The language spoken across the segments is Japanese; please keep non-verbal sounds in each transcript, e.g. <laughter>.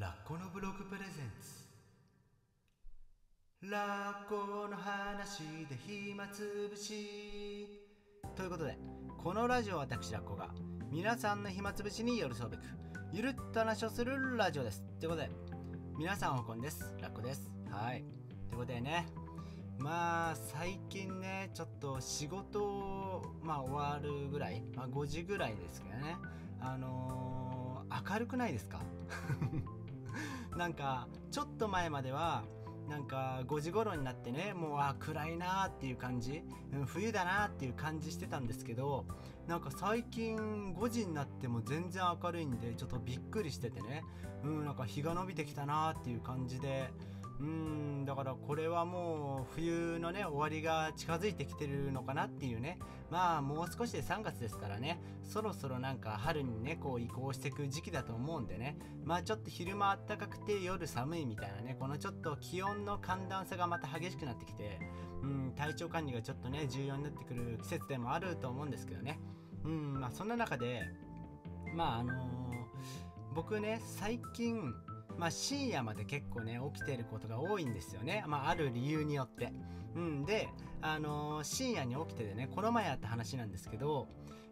ラッコのブログプレゼンツラッコの話で暇つぶしということでこのラジオは私ラッコが皆さんの暇つぶしに寄り添うべくゆるっと話をするラジオですということで皆さんおこんですラッコですはいということでねまあ最近ねちょっと仕事まあ終わるぐらい、まあ、5時ぐらいですけどねあのー、明るくないですかなんかちょっと前まではなんか5時頃になってねもうあ暗いなーっていう感じ、うん、冬だなーっていう感じしてたんですけどなんか最近5時になっても全然明るいんでちょっとびっくりしててねうんなんか日が伸びてきたなーっていう感じでうんだからこれはもう冬のね終わりが近づいてきてるのかなっていうねまあもう少しで3月ですからねそろそろなんか春にねこう移行していく時期だと思うんでねまあちょっと昼間暖かくて夜寒いみたいなねこのちょっと気温の寒暖差がまた激しくなってきてうん体調管理がちょっとね重要になってくる季節でもあると思うんですけどねうんまあそんな中でまああのー、僕ね最近まあ、深夜まで結構ね起きてることが多いんですよね、まあ、ある理由によって。うん、で、あのー、深夜に起きててねこの前あった話なんですけど、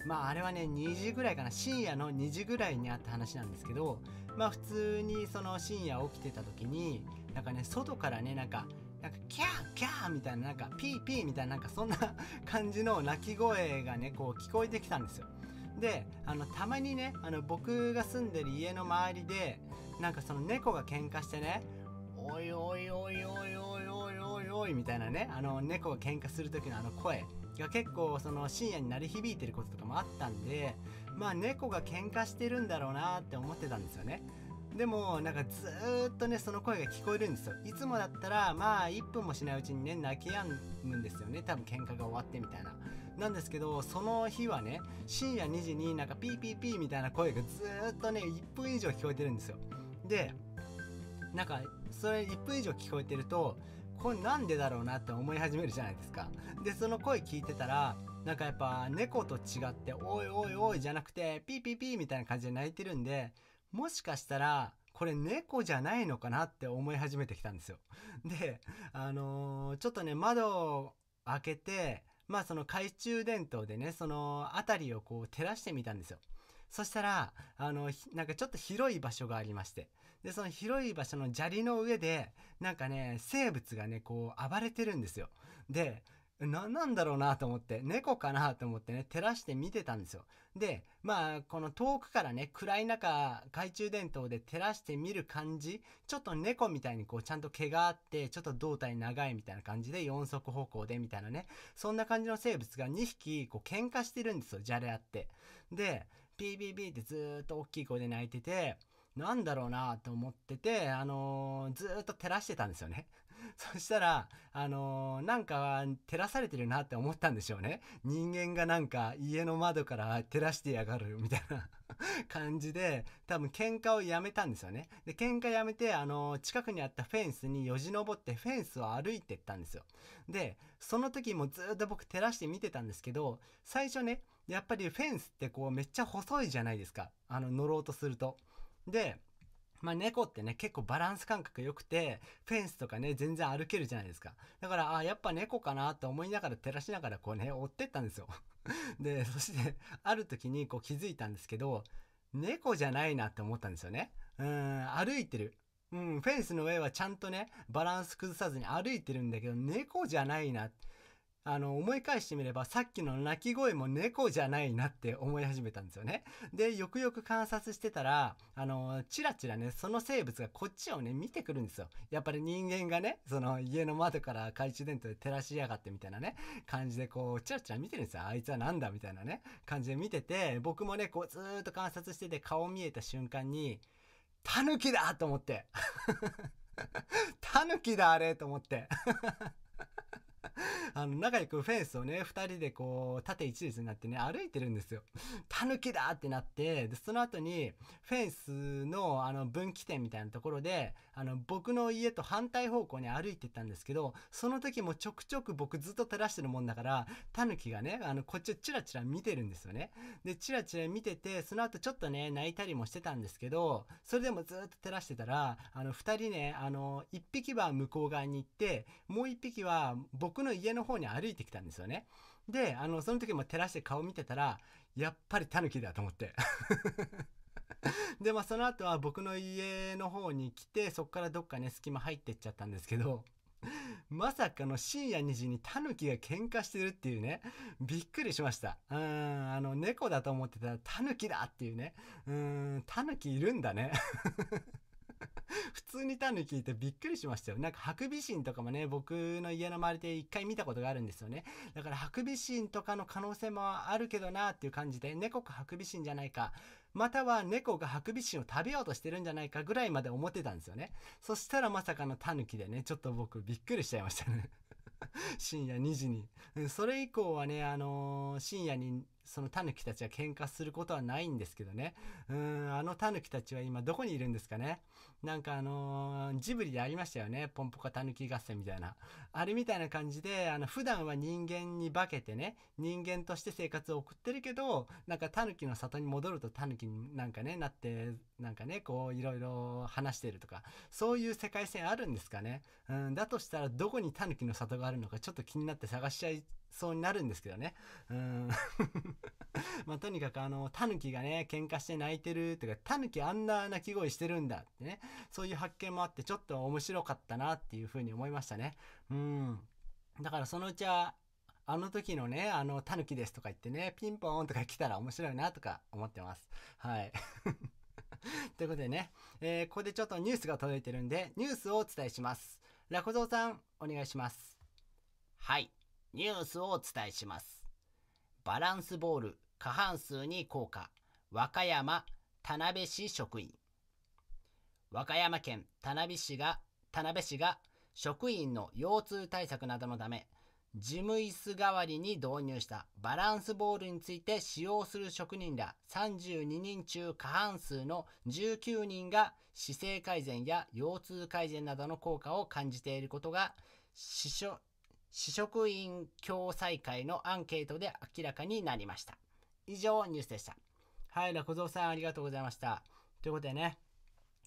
まあ、あれはね2時ぐらいかな深夜の2時ぐらいにあった話なんですけど、まあ、普通にその深夜起きてた時になんかね外からねなんかなんかキャーキャーみたいななんかピーピーみたいななんかそんな <laughs> 感じの鳴き声がねこう聞こえてきたんですよ。であのたまにねあの僕が住んでる家の周りでなんかその猫が喧嘩してね、おいおいおいおいおいおいおいおいみたいなね、あの猫が喧嘩する時のあの声が結構その深夜に鳴り響いてることとかもあったんで、まあ猫が喧嘩してるんだろうなって思ってたんですよね。でもなんかずっとねその声が聞こえるんですよいつもだったらまあ1分もしないうちにね泣き止むんですよね多分喧嘩が終わってみたいななんですけどその日はね深夜2時になんかピーピーピーみたいな声がずっとね1分以上聞こえてるんですよでなんかそれ1分以上聞こえてるとこれなんでだろうなって思い始めるじゃないですか。でその声聞いてたらなんかやっぱ猫と違って「おいおいおい」じゃなくて「ピーピーピー」みたいな感じで泣いてるんでもしかしたらこれ猫じゃないのかなって思い始めてきたんですよ。であのー、ちょっとね窓を開けてまあその懐中電灯でねその辺りをこう照らしてみたんですよ。そしたら、あの、なんかちょっと広い場所がありまして。で、その広い場所の砂利の上で、なんかね、生物がね、こう、暴れてるんですよ。で、な、なんだろうなと思って、猫かなと思ってね、照らして見てたんですよ。で、まあ、この遠くからね、暗い中、懐中電灯で照らして見る感じ、ちょっと猫みたいにこう、ちゃんと毛があって、ちょっと胴体長いみたいな感じで、4足歩行でみたいなね、そんな感じの生物が2匹、こう、喧嘩してるんですよ、じゃれ合って。で、ピーピーピーってずっと大きい声で泣いてて、なんだろうなと思ってて、あのー、ずっと照らしてたんですよね。<laughs> そしたら、あのー、なんか照らされてるなって思ったんでしょうね。人間がなんか家の窓から照らしてやがるみたいな <laughs> 感じで、多分喧嘩をやめたんですよね。で、喧嘩やめて、あのー、近くにあったフェンスによじ登ってフェンスを歩いてったんですよ。で、その時もずっと僕照らして見てたんですけど、最初ね、で、やっぱりフェンスってこうめっちゃ細いじゃないですか。あの、乗ろうとすると。で、まあ、猫ってね、結構バランス感覚良くて、フェンスとかね、全然歩けるじゃないですか。だから、あやっぱ猫かなと思いながら照らしながらこうね、追ってったんですよ。<laughs> で、そして、ある時にこう気づいたんですけど、猫じゃないなって思ったんですよね。うん、歩いてる。うん、フェンスの上はちゃんとね、バランス崩さずに歩いてるんだけど、猫じゃないな。あの、思い返してみれば、さっきの鳴き声も猫じゃないなって思い始めたんですよね。で、よくよく観察してたら、あの、チラチラね、その生物がこっちをね、見てくるんですよ。やっぱり人間がね、その家の窓から懐中電灯で照らしやがってみたいなね、感じでこう、チラチラ見てるんですよ。あいつはなんだみたいなね、感じで見てて、僕もね、こう、ずーっと観察してて顔見えた瞬間に、タヌキだと思って。タヌキだあれと思って。あの、仲良くフェンスをね、二人でこう、縦一列になってね、歩いてるんですよ。タヌキだってなって、で、その後に、フェンスの、あの、分岐点みたいなところで、あの、僕の家と反対方向に歩いてったんですけど、その時もちょくちょく僕ずっと照らしてるもんだから、タヌキがね、あの、こっちをチラチラ見てるんですよね。で、チラチラ見てて、その後ちょっとね、泣いたりもしてたんですけど、それでもずっと照らしてたら、あの、二人ね、あの、一匹は向こう側に行って、もう一匹は僕僕の家の方に歩いてきたんですよね。で、あの、その時も照らして顔見てたら、やっぱりタヌキだと思って。<laughs> で、まあその後は僕の家の方に来て、そっからどっかね、隙間入ってっちゃったんですけど、<laughs> まさかの深夜2時にタヌキが喧嘩してるっていうね、びっくりしました。うん、あの、猫だと思ってたらタヌキだっていうね、うん、タヌキいるんだね。<laughs> <laughs> 普通にタヌキいてびっくりしましたよ。なんかハクビシンとかもね、僕の家の周りで一回見たことがあるんですよね。だからハクビシンとかの可能性もあるけどなっていう感じで、猫かハクビシンじゃないか、または猫がハクビシンを食べようとしてるんじゃないかぐらいまで思ってたんですよね。そしたらまさかのタヌキでね、ちょっと僕びっくりしちゃいましたね。<laughs> 深夜2時に。それ以降はね、あのー、深夜にそのタヌキたちは喧嘩することはないんですけどね。うん、あのタヌキたちは今どこにいるんですかね。なんかあのー、ジブリでありましたよね。ポンポカタヌキ合戦みたいな。あれみたいな感じで、あの、普段は人間に化けてね、人間として生活を送ってるけど、なんかタヌキの里に戻るとタヌキになんかね、なって、なんかね、こう、いろいろ話してるとか、そういう世界線あるんですかね。うん、だとしたらどこにタヌキの里があるのかちょっと気になって探しちゃいそうになるんですけどね。うん。<laughs> まあ、とにかくあの、タヌキがね、喧嘩して泣いてるとか、タヌキあんな鳴き声してるんだってね、そういう発見もあって、ちょっと面白かったなっていうふうに思いましたね。うん。だからそのうちは、あの時のね、あの、タヌキですとか言ってね、ピンポーンとか来たら面白いなとか思ってます。はい。<laughs> ということでね、えー、ここでちょっとニュースが届いてるんで、ニュースをお伝えします。ラコゾウさん、お願いします。はい。ニュースをお伝えします。バランスボール過半数に効果和歌山田辺市職員和歌山県田辺市が田辺市が職員の腰痛対策などのため事務椅子代わりに導入したバランスボールについて使用する職人ら32人中過半数の19人が姿勢改善や腰痛改善などの効果を感じていることが試食員共済会のアンケートで明らかになりました。以上、ニュースでした。はい、ゾウさんありがとうございました。ということでね、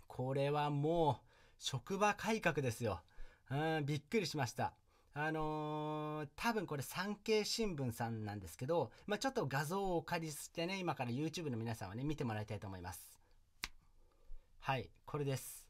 これはもう、職場改革ですよ。うん、びっくりしました。あのー、多分これ産経新聞さんなんですけど、まあ、ちょっと画像をお借りしてね、今から YouTube の皆さんはね、見てもらいたいと思います。はい、これです。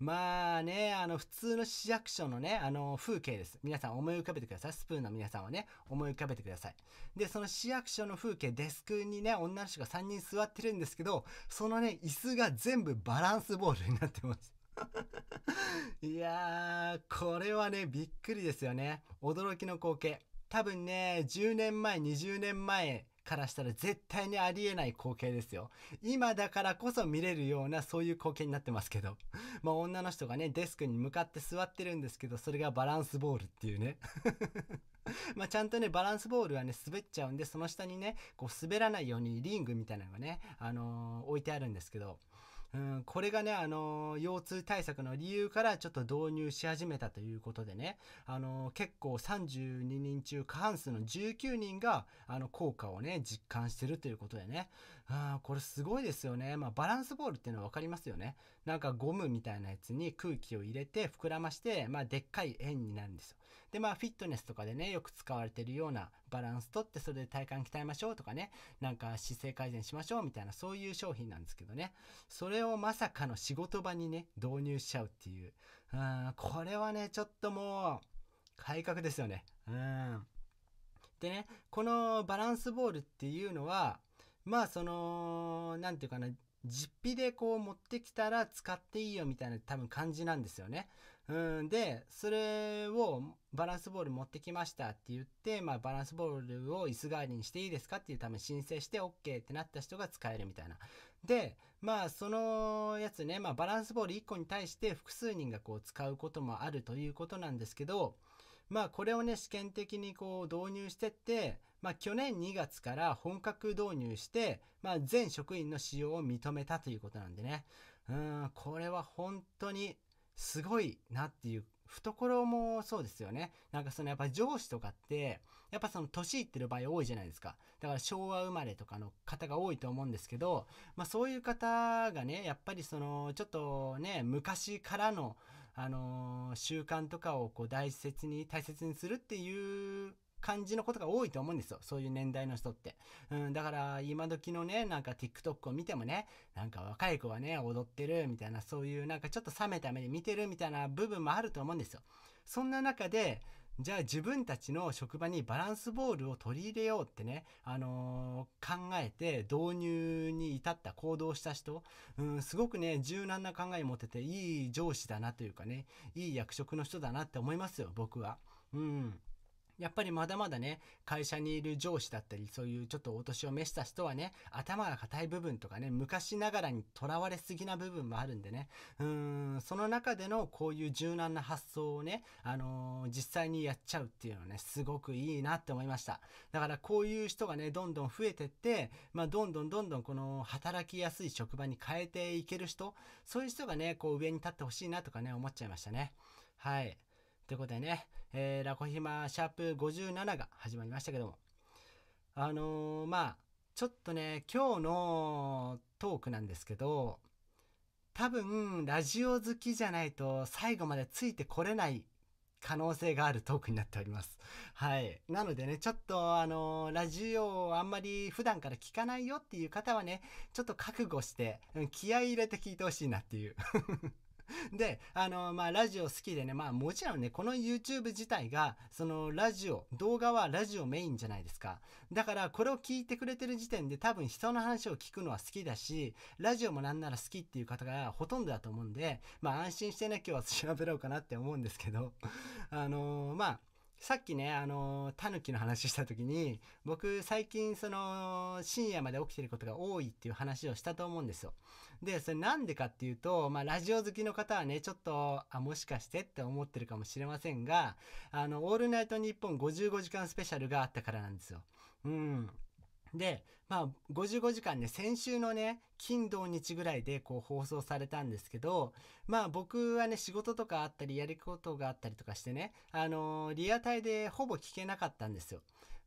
まあね、あの、普通の市役所のね、あの、風景です。皆さん思い浮かべてください。スプーンの皆さんはね、思い浮かべてください。で、その市役所の風景、デスクにね、女の人が3人座ってるんですけど、そのね、椅子が全部バランスボールになってます。<laughs> いやー、これはね、びっくりですよね。驚きの光景。多分ね、10年前、20年前からしたら絶対にありえない光景ですよ。今だからこそ見れるようなそういう光景になってますけど。<laughs> まあ女の人がね、デスクに向かって座ってるんですけど、それがバランスボールっていうね。<laughs> まあちゃんとね、バランスボールはね、滑っちゃうんで、その下にね、こう滑らないようにリングみたいなのがね、あのー、置いてあるんですけど、ん、これがね、あのー、腰痛対策の理由からちょっと導入し始めたということでね、あのー、結構32人中過半数の19人が、あの、効果をね、実感してるということでね、あこれすごいですよね。まあ、バランスボールっていうのは分かりますよね。なんかゴムみたいなやつに空気を入れて膨らまして、まあ、でっかい円になるんですよ。で、まあ、フィットネスとかでね、よく使われてるようなバランスとってそれで体幹鍛えましょうとかね、なんか姿勢改善しましょうみたいなそういう商品なんですけどね。それをまさかの仕事場にね、導入しちゃうっていう。うん、これはね、ちょっともう、改革ですよね。うん。でね、このバランスボールっていうのは、まあその何て言うかな実費でこう持ってきたら使っていいよみたいな多分感じなんですよね。うんでそれをバランスボール持ってきましたって言って、まあ、バランスボールを椅子代わりにしていいですかっていうため申請して OK ってなった人が使えるみたいな。でまあそのやつね、まあ、バランスボール1個に対して複数人がこう使うこともあるということなんですけどまあこれをね試験的にこう導入してってまあ、去年2月から本格導入して、まあ、全職員の使用を認めたということなんでね。うん、これは本当にすごいなっていう懐もそうですよね。なんかそのやっぱ上司とかって、やっぱその年いってる場合多いじゃないですか。だから昭和生まれとかの方が多いと思うんですけど、まあそういう方がね、やっぱりそのちょっとね、昔からの、あの習慣とかをこう大切に、大切にするっていう感じのことが多いと思うんですよ。そういう年代の人って。うん、だから今時のね、なんか TikTok を見てもね、なんか若い子はね、踊ってるみたいな、そういうなんかちょっと冷めた目で見てるみたいな部分もあると思うんですよ。そんな中で、じゃあ自分たちの職場にバランスボールを取り入れようってね、あのー、考えて導入に至った行動した人、うん、すごくね、柔軟な考え持ってていい上司だなというかね、いい役職の人だなって思いますよ、僕は。うん。やっぱりまだまだね、会社にいる上司だったり、そういうちょっとお年を召した人はね、頭が固い部分とかね、昔ながらにとらわれすぎな部分もあるんでね、うーん、その中でのこういう柔軟な発想をね、あのー、実際にやっちゃうっていうのはね、すごくいいなって思いました。だからこういう人がね、どんどん増えてって、まあ、どんどんどんどんこの働きやすい職場に変えていける人、そういう人がね、こう上に立ってほしいなとかね、思っちゃいましたね。はい。ということでね、えー、ラコヒマシャープ57が始まりましたけども、あのー、まあ、ちょっとね、今日のトークなんですけど、多分、ラジオ好きじゃないと最後までついてこれない可能性があるトークになっております。はい。なのでね、ちょっとあのー、ラジオをあんまり普段から聞かないよっていう方はね、ちょっと覚悟して、気合い入れて聞いてほしいなっていう <laughs> で、あの、まあ、ラジオ好きでね、まあ、もちろんね、この YouTube 自体が、その、ラジオ、動画はラジオメインじゃないですか。だから、これを聞いてくれてる時点で、多分人の話を聞くのは好きだし、ラジオもなんなら好きっていう方がほとんどだと思うんで、まあ、安心してね、今日は調べろうかなって思うんですけど、あのー、まあ、さっきね、あのー、タヌキの話した時に、僕最近その、深夜まで起きてることが多いっていう話をしたと思うんですよ。で、それなんでかっていうと、まあ、ラジオ好きの方はね、ちょっと、あ、もしかしてって思ってるかもしれませんが、あの、オールナイトニッポン55時間スペシャルがあったからなんですよ。うん。で、まあ、55時間ね、先週のね、金土日ぐらいでこう放送されたんですけど、まあ僕はね、仕事とかあったり、やることがあったりとかしてね、あのー、リアタイでほぼ聞けなかったんですよ。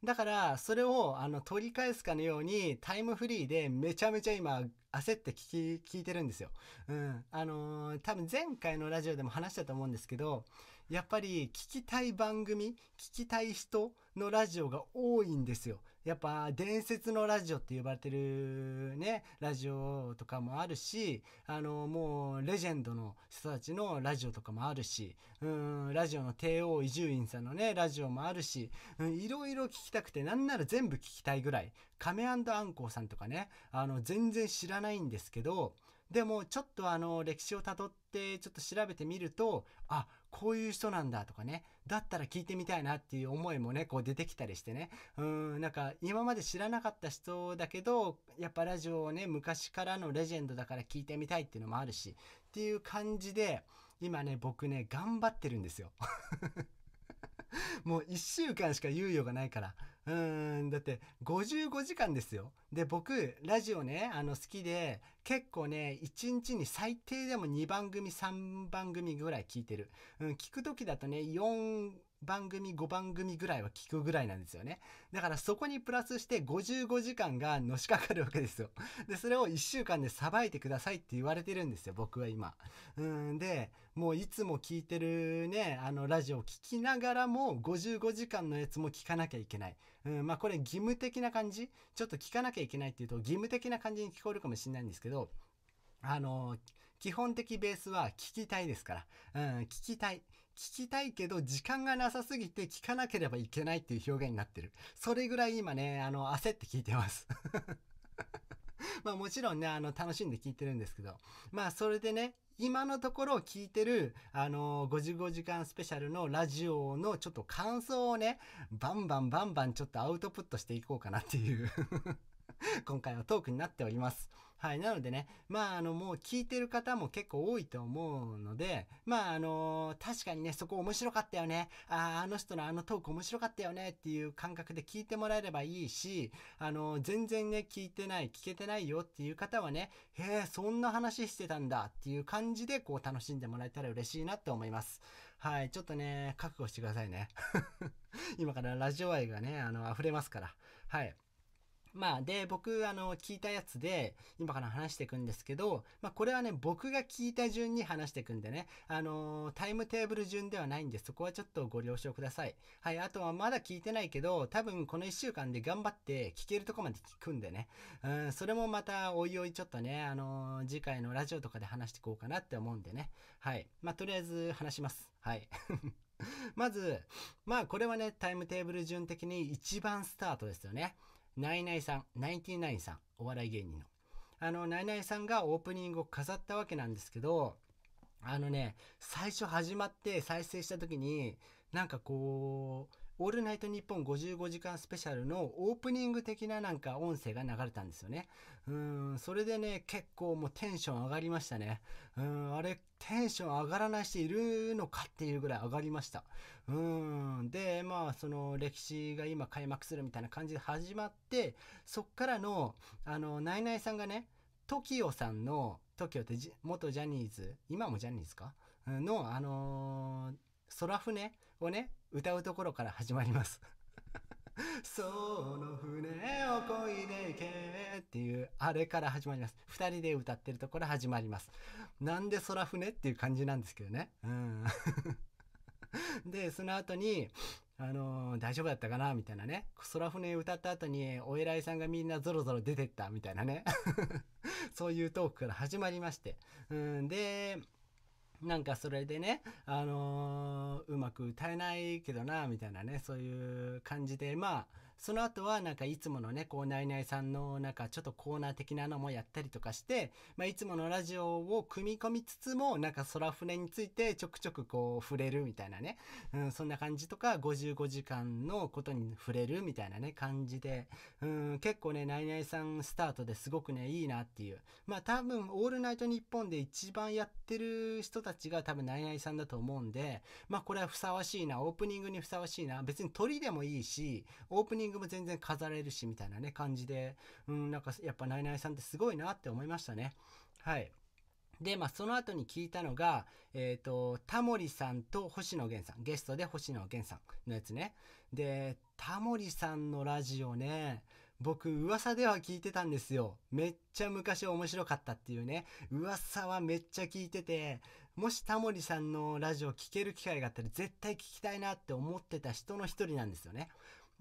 だから、それを、あの、取り返すかのように、タイムフリーでめちゃめちゃ今、焦って聞き、聞いてるんですよ。うん。あのー、多分前回のラジオでも話したと思うんですけど、やっぱり聞きたい番組、聞きたい人のラジオが多いんですよ。やっぱ伝説のラジオって呼ばれてるね、ラジオとかもあるし、あの、もうレジェンドの人たちのラジオとかもあるし、うん、ラジオの帝王伊集院さんのね、ラジオもあるし、うん、いろいろ聞きたくて、なんなら全部聞きたいぐらい、亀アンコウさんとかね、あの、全然知らないんですけど、でもちょっとあの歴史をたどってちょっと調べてみるとあこういう人なんだとかねだったら聞いてみたいなっていう思いもね、こう出てきたりしてね。うん、なんか今まで知らなかった人だけど、やっぱラジオをね、昔からのレジェンドだから聞いてみたいっていうのもあるし、っていう感じで、今ね、僕ね、頑張ってるんですよ。<laughs> もう1週間しか猶予がないから。うーん、だって55時間ですよ。で、僕、ラジオね、あの、好きで、結構ね、1日に最低でも2番組、3番組ぐらい聞いてる。うん、聞く時だとね、4、番組5番組ぐらいは聞くぐらいなんですよね。だからそこにプラスして55時間がのしかかるわけですよ。で、それを1週間でさばいてくださいって言われてるんですよ、僕は今。うんで、もういつも聞いてるね、あのラジオを聞きながらも55時間のやつも聞かなきゃいけない。うん、まあこれ義務的な感じちょっと聞かなきゃいけないっていうと義務的な感じに聞こえるかもしれないんですけど、あの、基本的ベースは聞きたいですから。うん、聞きたい。聞きたいけど時間がなさすぎて聞かなければいけないっていう表現になってる。それぐらい今ね、あの、焦って聞いてます。<laughs> まあもちろんね、あの、楽しんで聞いてるんですけど。まあそれでね、今のところ聞いてる、あのー、55時間スペシャルのラジオのちょっと感想をね、バンバンバンバンちょっとアウトプットしていこうかなっていう <laughs> 今回のトークになっております。はい。なのでね、まあ、あの、もう聞いてる方も結構多いと思うので、まあ、あの、確かにね、そこ面白かったよね。ああ、あの人のあのトーク面白かったよねっていう感覚で聞いてもらえればいいし、あの、全然ね、聞いてない、聞けてないよっていう方はね、へえ、そんな話してたんだっていう感じで、こう、楽しんでもらえたら嬉しいなって思います。はい。ちょっとね、覚悟してくださいね。<laughs> 今からラジオ愛がね、あの、溢れますから。はい。まあ、で、僕、あの、聞いたやつで、今から話していくんですけど、まあ、これはね、僕が聞いた順に話していくんでね、あのタイムテーブル順ではないんで、そこはちょっとご了承ください。はい、あとはまだ聞いてないけど、多分この1週間で頑張って聞けるとこまで聞くんでね、うん、それもまた、おいおいちょっとね、あの次回のラジオとかで話していこうかなって思うんでね、はい。まあ、とりあえず話します。はい。<laughs> まず、まあこれはね、タイムテーブル順的に一番スタートですよね。ナイナイさん、ナインティナインさん、お笑い芸人の。あの、ナイナイさんがオープニングを飾ったわけなんですけど、あのね、最初始まって再生した時に、なんかこう、オールナイトニッポン55時間スペシャルのオープニング的ななんか音声が流れたんですよね。うん、それでね、結構もうテンション上がりましたね。うん、あれ、テンション上がらない人いるのかっていうぐらい上がりました。うん。で、まあ、その歴史が今開幕するみたいな感じで始まって、そっからの、あの、ナイナイさんがね、TOKIO さんの、TOKIO って元ジャニーズ、今もジャニーズかの、あのー、空船をね、歌うところから始まります <laughs> その船をこいでいけっていうあれから始まります。二人で歌ってるところ始まります。なんで空船っていう感じなんですけどね。うん。<laughs> で、その後に、あのー、大丈夫だったかなみたいなね。空船歌った後に、お偉いさんがみんなぞろぞろ出てったみたいなね。<laughs> そういうトークから始まりまして。うん、で、なんかそれでね、あのー、うまく歌えないけどな、みたいなね、そういう感じで、まあ、その後はなんかいつものね、こう、ナイナイさんのなんかちょっとコーナー的なのもやったりとかして、まあいつものラジオを組み込みつつも、なんか空船についてちょくちょくこう触れるみたいなね、うん、そんな感じとか、55時間のことに触れるみたいなね、感じで、うん、結構ね、ナイナイさんスタートですごくね、いいなっていう。まあ多分、オールナイトニッポンで一番やってる人たちが多分ナイナイさんだと思うんで、まあこれはふさわしいな、オープニングにふさわしいな、別に鳥でもいいし、オープニンググも全然飾れるし、みたいなね、感じで、うん、なんかやっぱナイナイさんってすごいなって思いましたね。はい。で、まあ、その後に聞いたのが、えっ、ー、と、タモリさんと星野源さん、ゲストで星野源さんのやつね。で、タモリさんのラジオね、僕、噂では聞いてたんですよ。めっちゃ昔面白かったっていうね、噂はめっちゃ聞いてて、もしタモリさんのラジオ聴ける機会があったら絶対聞きたいなって思ってた人の一人なんですよね。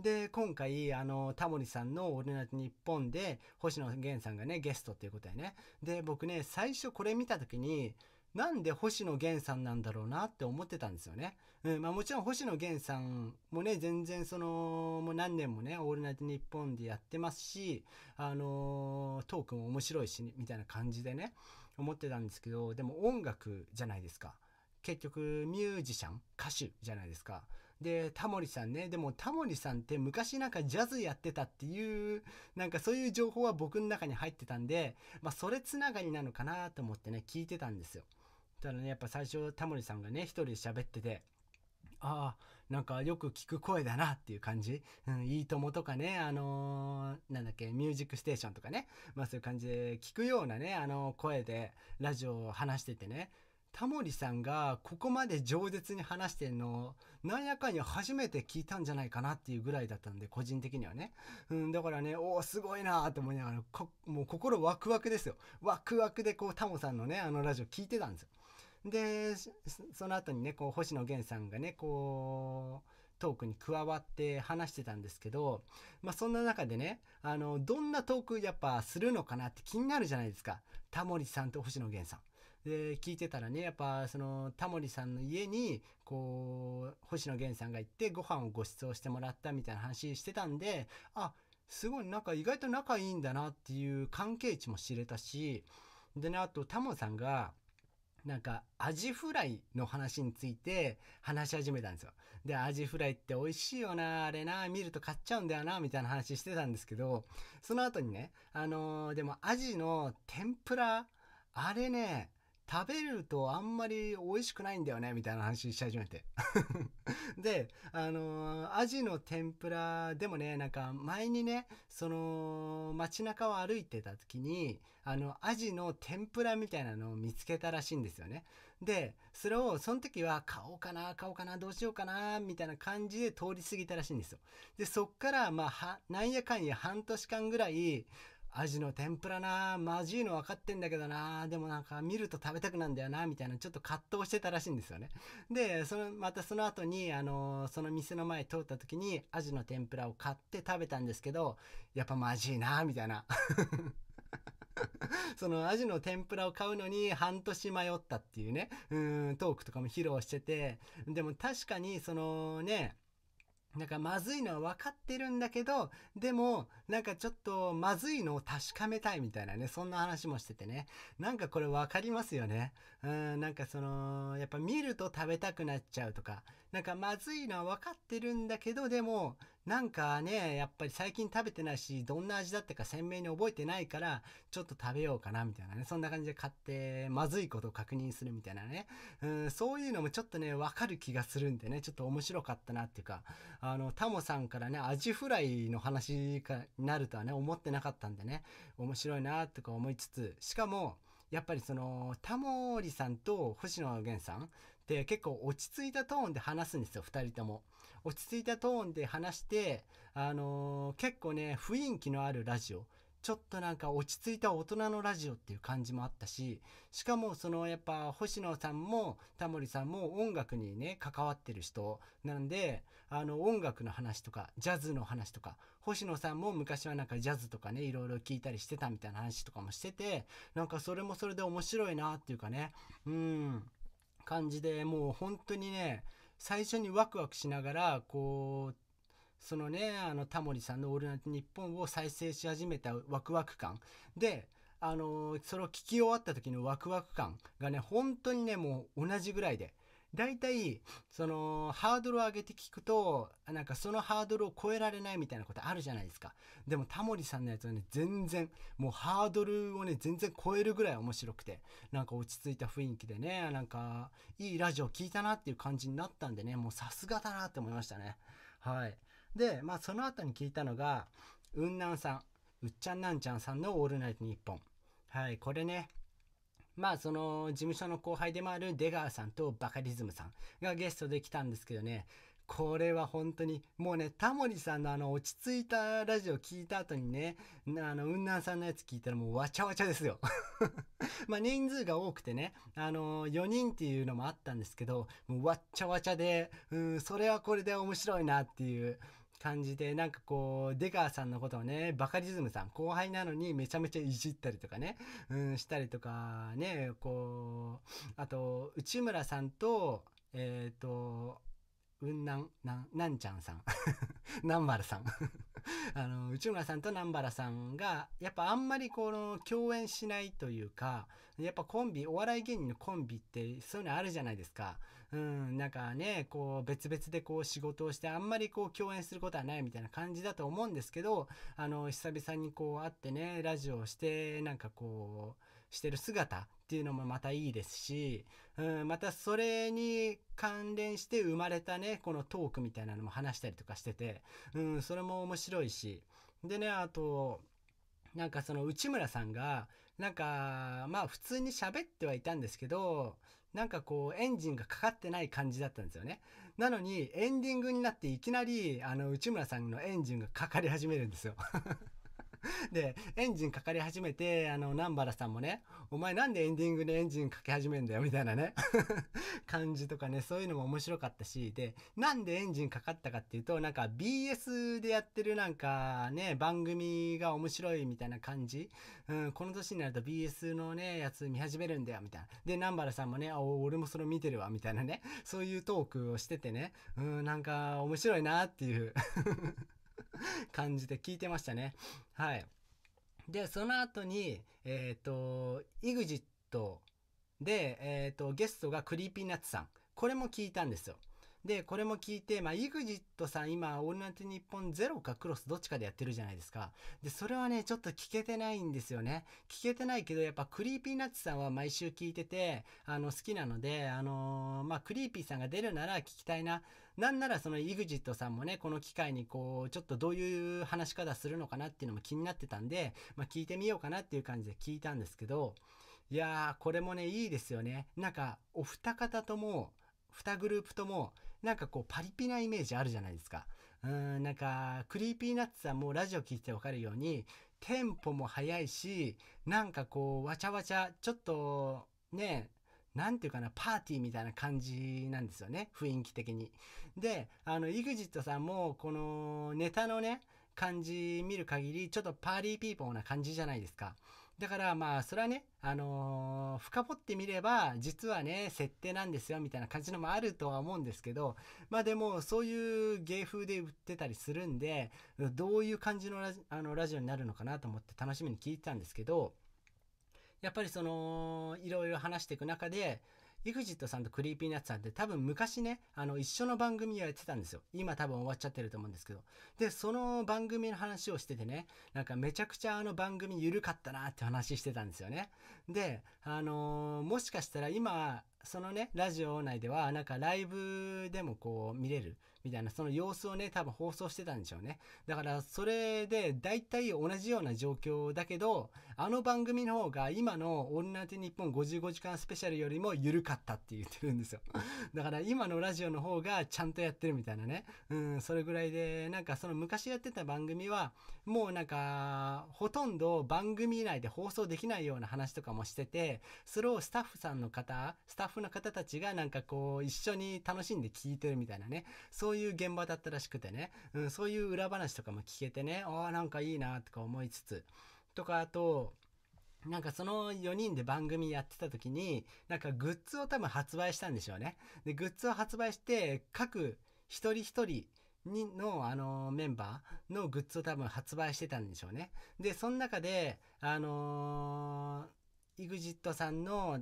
で、今回、あの、タモリさんのオールナイトニッポンで、星野源さんがね、ゲストっていうことやね。で、僕ね、最初これ見た時に、なんで星野源さんなんだろうなって思ってたんですよね。うん、まあもちろん星野源さんもね、全然その、もう何年もね、オールナイトニッポンでやってますし、あのー、トークも面白いし、みたいな感じでね、思ってたんですけど、でも音楽じゃないですか。結局、ミュージシャン、歌手じゃないですか。で、タモリさんね。でもタモリさんって昔なんかジャズやってたっていう、なんかそういう情報は僕の中に入ってたんで、まあそれつながりなのかなと思ってね、聞いてたんですよ。ただね、やっぱ最初タモリさんがね、一人で喋ってて、ああ、なんかよく聞く声だなっていう感じ。うん、いいともとかね、あのー、なんだっけ、ミュージックステーションとかね、まあそういう感じで聞くようなね、あのー、声でラジオを話しててね、タモリさんがここまで饒舌に話してるのを、なんやかんや初めて聞いたんじゃないかなっていうぐらいだったんで、個人的にはね。うん、だからね、おお、すごいなーって思いながら、もう心ワクワクですよ。ワクワクでこう、タモさんのね、あのラジオ聞いてたんですよ。で、その後にね、こう、星野源さんがね、こう、トークに加わって話してたんですけど、まあ、そんな中でね、あの、どんなトークやっぱするのかなって気になるじゃないですか。タモリさんと星野源さん。で聞いてたらねやっぱそのタモリさんの家にこう星野源さんが行ってご飯をご馳走してもらったみたいな話してたんであすごいなんか意外と仲いいんだなっていう関係値も知れたしでねあとタモさんがなんかアジフライの話について話し始めたんですよ。で、アジフライって美味しいよな、あれな、見ると買っちゃうんだよな、みたいな話してたんですけど、その後にね、あのー、でもアジの天ぷら、あれね、食べるとあんまり美味しくないんだよねみたいな話し始めて <laughs> であのー、アジの天ぷらでもねなんか前にねその街中を歩いてた時にあのアジの天ぷらみたいなのを見つけたらしいんですよねでそれをその時は買おうかな買おうかなどうしようかなみたいな感じで通り過ぎたらしいんですよでそっからまあなんやかんや半年間ぐらいアジの天ぷらなまずいの分かってんだけどなでもなんか見ると食べたくなんだよなみたいなちょっと葛藤してたらしいんですよね。で、その、またその後に、あのその店の前通った時にアジの天ぷらを買って食べたんですけど、やっぱまずいなみたいな。<laughs> そのアジの天ぷらを買うのに半年迷ったっていうね、うん、トークとかも披露してて、でも確かにそのね、なんかまずいのは分かってるんだけど、でも、なんかちょっとまずいのを確かめたいみたいなね、そんな話もしててね。なんかこれ分かりますよね。うん、なんかその、やっぱ見ると食べたくなっちゃうとか、なんかまずいのは分かってるんだけど、でも、なんかね、やっぱり最近食べてないし、どんな味だったか鮮明に覚えてないから、ちょっと食べようかな、みたいなね。そんな感じで買って、まずいことを確認するみたいなね。うん、そういうのもちょっとね、わかる気がするんでね、ちょっと面白かったなっていうか、あの、タモさんからね、アジフライの話かになるとはね、思ってなかったんでね、面白いな、とか思いつつ、しかも、やっぱりその、タモリさんと星野源さんって結構落ち着いたトーンで話すんですよ、二人とも。落ち着いたトーンで話して、あのー、結構ね、雰囲気のあるラジオ。ちょっとなんか落ち着いた大人のラジオっていう感じもあったし、しかもそのやっぱ星野さんもタモリさんも音楽にね、関わってる人なんで、あの音楽の話とか、ジャズの話とか、星野さんも昔はなんかジャズとかね、いろいろ聞いたりしてたみたいな話とかもしてて、なんかそれもそれで面白いなっていうかね、うん、感じでもう本当にね、最初にワクワクしながらこうそのねあのタモリさんの「オールナイトニッポン」を再生し始めたワクワク感であのそれを聞き終わった時のワクワク感がね本当にねもう同じぐらいで大体、その、ハードルを上げて聞くと、なんかそのハードルを超えられないみたいなことあるじゃないですか。でも、タモリさんのやつはね、全然、もうハードルをね、全然超えるぐらい面白くて、なんか落ち着いた雰囲気でね、なんか、いいラジオ聞いたなっていう感じになったんでね、もうさすがだなって思いましたね。はい。で、まあ、その後に聞いたのが、うんなんさん、うっちゃんなんちゃんさんのオールナイトニッポン。はい、これね、まあその事務所の後輩でもある出川さんとバカリズムさんがゲストで来たんですけどね、これは本当に、もうね、タモリさんのあの落ち着いたラジオ聞いた後にね、あの、雲南さんのやつ聞いたらもうわちゃわちゃですよ <laughs> まあ人数が多くてね、あの4人っていうのもあったんですけど、もうわっちゃわちゃで、うん、それはこれで面白いなっていう、感じで、なんかこう、出川さんのことをね、バカリズムさん、後輩なのにめちゃめちゃいじったりとかね、うん、したりとか、ね、こう、あと、内村さんと、えっ、ー、と、うんなん、なん、なんちゃんさん。<laughs> 南原さん <laughs> あの、内村さんと南原さんが、やっぱあんまりこの、共演しないというか、やっぱコンビ、お笑い芸人のコンビって、そういうのあるじゃないですか。うん、なんかね、こう別々でこう仕事をしてあんまりこう共演することはないみたいな感じだと思うんですけど、あの、久々にこう会ってね、ラジオをして、なんかこう、してる姿っていうのもまたいいですし、うん、またそれに関連して生まれたね、このトークみたいなのも話したりとかしてて、うん、それも面白いし、でね、あと、なんかその内村さんが、なんか、まあ普通に喋ってはいたんですけど、なんかこう、エンジンがかかってない感じだったんですよね。なのに、エンディングになっていきなり、あの、内村さんのエンジンがかかり始めるんですよで、エンジンかかり始めて、あの、南原さんもね、お前なんでエンディングでエンジンかけ始めんだよ、みたいなね <laughs> 感じとかね、そういうのも面白かったし、で、なんでエンジンかかったかっていうと、なんか BS でやってるなんかね、番組が面白いみたいな感じ。うん、この年になると BS のね、やつ見始めるんだよ、みたいな。で、南原さんもね、あ、俺もそれ見てるわ、みたいなね、そういうトークをしててね、うん、なんか面白いなっていう <laughs> 感じで聞いてましたね。はい。で、その後に、えっ、ー、と、EXIT で、えっ、ー、と、ゲストがクリーピーナッツさん。これも聞いたんですよ。で、これも聞いて、まあ、EXIT さん、今、オールナイトニッポンゼロかクロスどっちかでやってるじゃないですか。で、それはね、ちょっと聞けてないんですよね。聞けてないけど、やっぱ、クリーピーナッツさんは毎週聞いてて、あの、好きなので、あのー、まあ、クリーピーさんが出るなら聞きたいな。なんならその EXIT さんもね、この機会にこう、ちょっとどういう話し方するのかなっていうのも気になってたんで、まあ、聞いてみようかなっていう感じで聞いたんですけど、いやー、これもね、いいですよね。なんか、お二方とも、2グループともなんかこうパリピなイメージあるじゃないですか。うんなんかクリーピーナッツさんもラジオ聴いてわかるようにテンポも速いしなんかこうわちゃわちゃちょっとねなんていうかな、パーティーみたいな感じなんですよね。雰囲気的に。で、あの、EXIT さんも、このネタのね、感じ見る限り、ちょっとパーリーピーポーな感じじゃないですか。だからまあ、それはね、あのー、深掘ってみれば、実はね、設定なんですよ、みたいな感じのもあるとは思うんですけど、まあでも、そういう芸風で売ってたりするんで、どういう感じのラジあのラジオになるのかなと思って楽しみに聞いてたんですけど、やっぱりその、いろいろ話していく中で、EXIT さんとクリーピーナッツさんって多分昔ね、あの一緒の番組やってたんですよ。今多分終わっちゃってると思うんですけど。で、その番組の話をしててね、なんかめちゃくちゃあの番組緩かったなって話してたんですよね。で、あのー、もしかしたら今、そのね、ラジオ内では、なんかライブでもこう見れる、みたいな、その様子をね、多分放送してたんでしょうね。だから、それで、大体同じような状況だけど、あの番組の方が今のオールナイトニッポン55時間スペシャルよりも緩かったって言ってるんですよ。<laughs> だから今のラジオの方がちゃんとやってるみたいなね。うん、それぐらいで、なんかその昔やってた番組は、もうなんか、ほとんど番組内で放送できないような話とかもしてて、それをスタッフさんの方、スタッフの方たちがなんかこう、一緒に楽しんで聞いてるみたいなね。そうそういう現場だったらしくてね、うん、そういう裏話とかも聞けてね、ああ、なんかいいなとか思いつつ、とか、あと、なんかその4人で番組やってた時に、なんかグッズを多分発売したんでしょうね。で、グッズを発売して、各一人一人、にの、あのメンバーのグッズを多分発売してたんでしょうね。で、その中で、あのー、EXIT さんの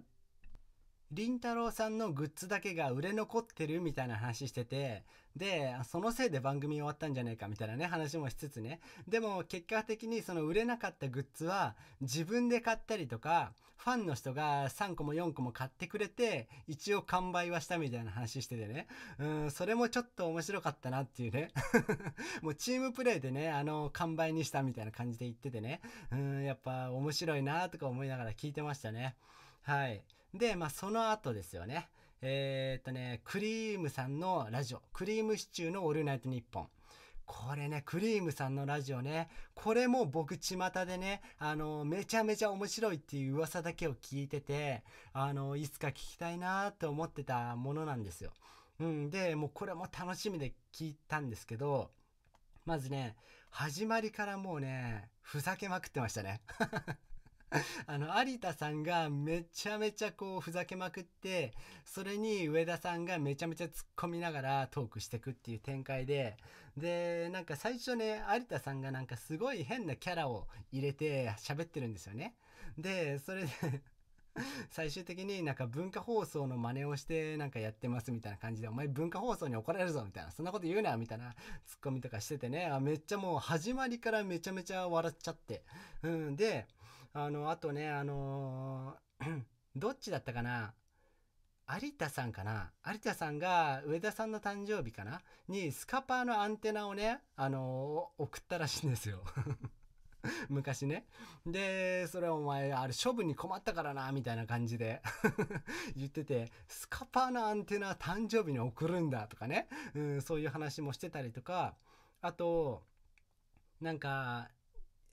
り太郎さんのグッズだけが売れ残ってるみたいな話してて、で、そのせいで番組終わったんじゃねえかみたいなね、話もしつつね。でも結果的にその売れなかったグッズは自分で買ったりとか、ファンの人が3個も4個も買ってくれて、一応完売はしたみたいな話しててね。うん、それもちょっと面白かったなっていうね。<laughs> もうチームプレイでね、あの、完売にしたみたいな感じで言っててね。うん、やっぱ面白いなとか思いながら聞いてましたね。はい。で、まあ、その後ですよね。えー、っとね、クリームさんのラジオ、クリームシチューのオールナイトニッポン。これね、クリームさんのラジオね、これも僕巷でね、あの、めちゃめちゃ面白いっていう噂だけを聞いてて、あの、いつか聞きたいなと思ってたものなんですよ。うん、で、もうこれも楽しみで聞いたんですけど、まずね、始まりからもうね、ふざけまくってましたね。<laughs> <laughs> あの、有田さんがめちゃめちゃこうふざけまくって、それに上田さんがめちゃめちゃ突っ込みながらトークしてくっていう展開で、で、なんか最初ね、有田さんがなんかすごい変なキャラを入れて喋ってるんですよね。で、それで <laughs> 最終的になんか文化放送の真似をしてなんかやってますみたいな感じで、お前文化放送に怒られるぞみたいな、そんなこと言うなみたいなツッコミとかしててね、あめっちゃもう始まりからめちゃめちゃ笑っちゃって。うん、で、あの、あとね、あのー、<clears throat> どっちだったかな有田さんかな有田さんが上田さんの誕生日かなにスカパーのアンテナをね、あのー、送ったらしいんですよ。<laughs> 昔ね。で、それお前、あれ処分に困ったからな、みたいな感じで <laughs> 言ってて、スカパーのアンテナ誕生日に送るんだとかね、うん、そういう話もしてたりとか、あと、なんか、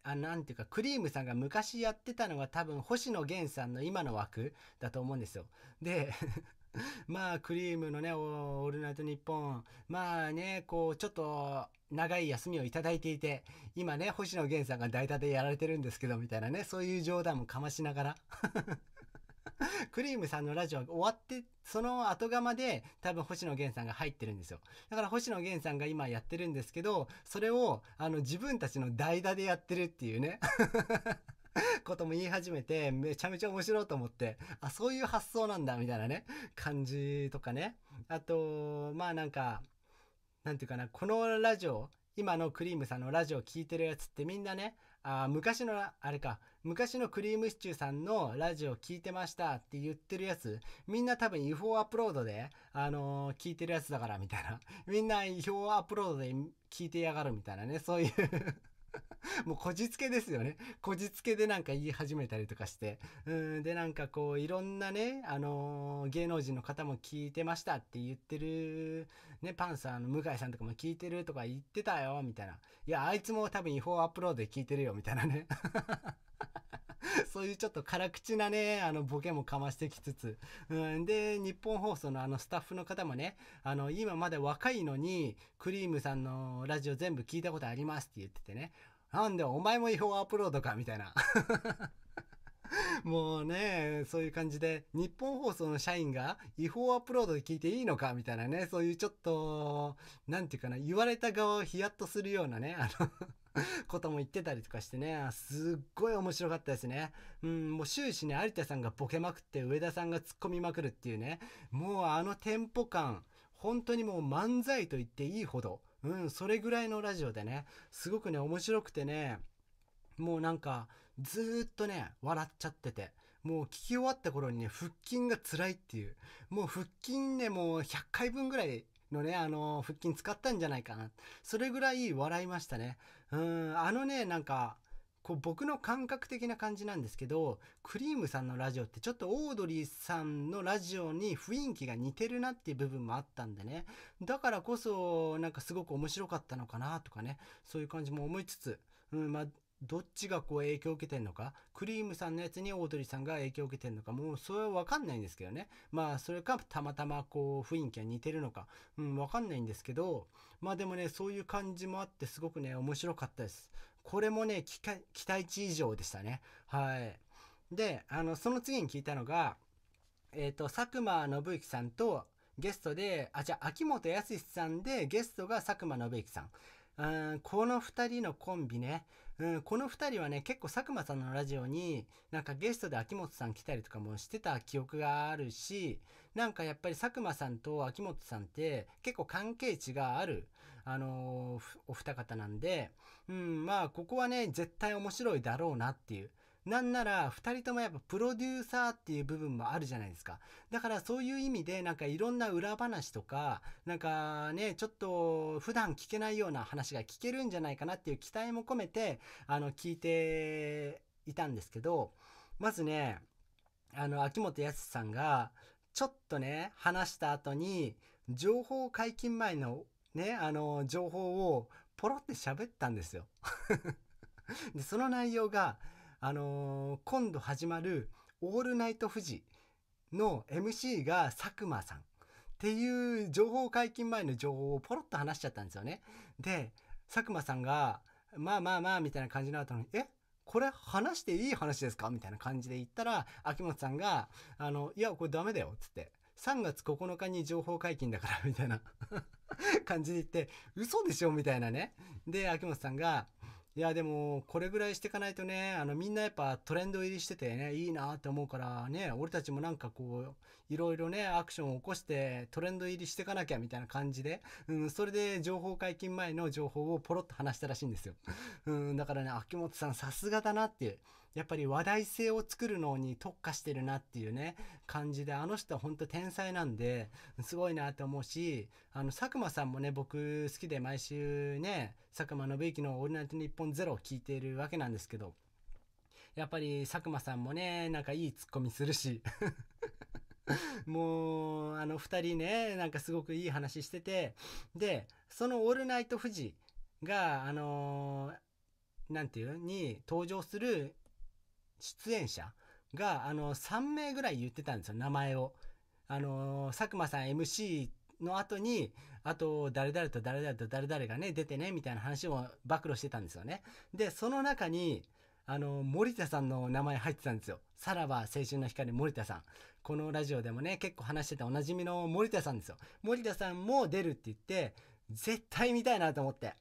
あ、なんていうか、クリームさんが昔やってたのが多分星野源さんの今の枠だと思うんですよ。で、<laughs> まあ、クリームのね、オールナイトニッポン。まあね、こう、ちょっと、長い休みをいただいていて、今ね、星野源さんが代打でやられてるんですけど、みたいなね、そういう冗談もかましながら <laughs> クリームさんのラジオ終わって、その後釜で多分星野源さんが入ってるんですよ。だから星野源さんが今やってるんですけど、それをあの自分たちの代打でやってるっていうね。<laughs> ことも言い始めて、めちゃめちゃ面白いと思って、あ、そういう発想なんだ、みたいなね、感じとかね。あと、まあなんか、なんていうかな、このラジオ、今のクリームさんのラジオ聴いてるやつってみんなね、あ昔の、あれか、昔のクリームシチューさんのラジオ聞いてましたって言ってるやつ、みんな多分違法アップロードで、あのー、聞いてるやつだからみたいな。<laughs> みんな違法アップロードで聞いてやがるみたいなね、そういう <laughs> もうこじつけですよね。こじつけでなんか言い始めたりとかして。うん、でなんかこういろんなね、あのー、芸能人の方も聞いてましたって言ってる、ね、パンサーの向井さんとかも聞いてるとか言ってたよ、みたいな。いや、あいつも多分違法アップロードで聞いてるよ、みたいなね。<laughs> <laughs> そういうちょっと辛口なね、あの、ボケもかましてきつつ。うん、で、日本放送のあの、スタッフの方もね、あの、今まだ若いのに、クリームさんのラジオ全部聞いたことありますって言っててね。なんでお前も違法アップロードかみたいな。<laughs> もうね、そういう感じで、日本放送の社員が違法アップロードで聞いていいのかみたいなね、そういうちょっと、なんていうかな、言われた側をヒヤッとするようなね、あの <laughs> ことも言ってたりとかしてね、すっごい面白かったですね。うん、もう終始ね、有田さんがボケまくって、上田さんが突っ込みまくるっていうね、もうあのテンポ感、本当にもう漫才と言っていいほど、うん、それぐらいのラジオでね、すごくね、面白くてね、もうなんか、ずっとね、笑っちゃってて、もう聞き終わった頃にね、腹筋が辛いっていう、もう腹筋ね、もう100回分ぐらいのね、あの、腹筋使ったんじゃないかな。それぐらい笑いましたね。うん、あのね、なんか、こう僕の感覚的な感じなんですけど、クリームさんのラジオってちょっとオードリーさんのラジオに雰囲気が似てるなっていう部分もあったんでね。だからこそ、なんかすごく面白かったのかなとかね、そういう感じも思いつつ、うん、まあ、どっちがこう影響を受けてんのか、クリームさんのやつにオードリーさんが影響を受けてんのか、もうそれはわかんないんですけどね。まあそれかたまたまこう雰囲気が似てるのか、うん、わかんないんですけど、まあでもね、そういう感じもあってすごくね、面白かったです。これもね、期待値以上でしたね。はい。で、あの、その次に聞いたのが、えっ、ー、と、佐久間信之さんとゲストで、あ、じゃあ秋元康さんでゲストが佐久間信之さん。うん、この2人のコンビね、うん、この2人はね、結構佐久間さんのラジオに、なんかゲストで秋元さん来たりとかもしてた記憶があるし、なんかやっぱり佐久間さんと秋元さんって結構関係値がある、あのー、お二方なんで、うん、まあ、ここはね、絶対面白いだろうなっていう。なんなら2人ともやっぱプロデューサーっていう部分もあるじゃないですか。だからそういう意味でなんかいろんな裏話とか、なんかね、ちょっと普段聞けないような話が聞けるんじゃないかなっていう期待も込めて、あの、聞いていたんですけど、まずね、あの、秋元康さんが、ちょっとね、話した後に、情報解禁前のね、あの、情報をポロって喋ったんですよ <laughs> で、その内容が、あのー、今度始まる「オールナイト富士」の MC が佐久間さんっていう情報解禁前の情報をポロッと話しちゃったんですよね。で佐久間さんが「まあまあまあ」みたいな感じの後に「えこれ話していい話ですか?」みたいな感じで言ったら秋元さんが「あのいやこれダメだよ」っつって「3月9日に情報解禁だから」みたいな感じで言って「嘘でしょ?」みたいなね。で秋元さんが「いやでもこれぐらいしていかないとねあのみんなやっぱトレンド入りしててねいいなって思うからね俺たちもなんかこういろいろねアクションを起こしてトレンド入りしていかなきゃみたいな感じで、うん、それで情報解禁前の情報をポロッと話したらしいんですよ、うん、だからね秋元さんさすがだなっていうやっぱり話題性を作るのに特化してるなっていうね、感じで、あの人は本当天才なんで、すごいなと思うし、あの、佐久間さんもね、僕好きで毎週ね、佐久間信之のオールナイトニッポンゼロを聞いているわけなんですけど、やっぱり佐久間さんもね、なんかいいツッコミするし <laughs> もう、あの2人ね、なんかすごくいい話してて、で、そのオールナイト富士が、あのー、なんていうに登場する出演者が、あの、3名ぐらい言ってたんですよ、名前を。あの、佐久間さん MC の後に、あと、誰々と誰々と誰々がね、出てね、みたいな話を暴露してたんですよね。で、その中に、あの、森田さんの名前入ってたんですよ。さらば青春の光森田さん。このラジオでもね、結構話してたおなじみの森田さんですよ。森田さんも出るって言って、絶対見たいなと思って。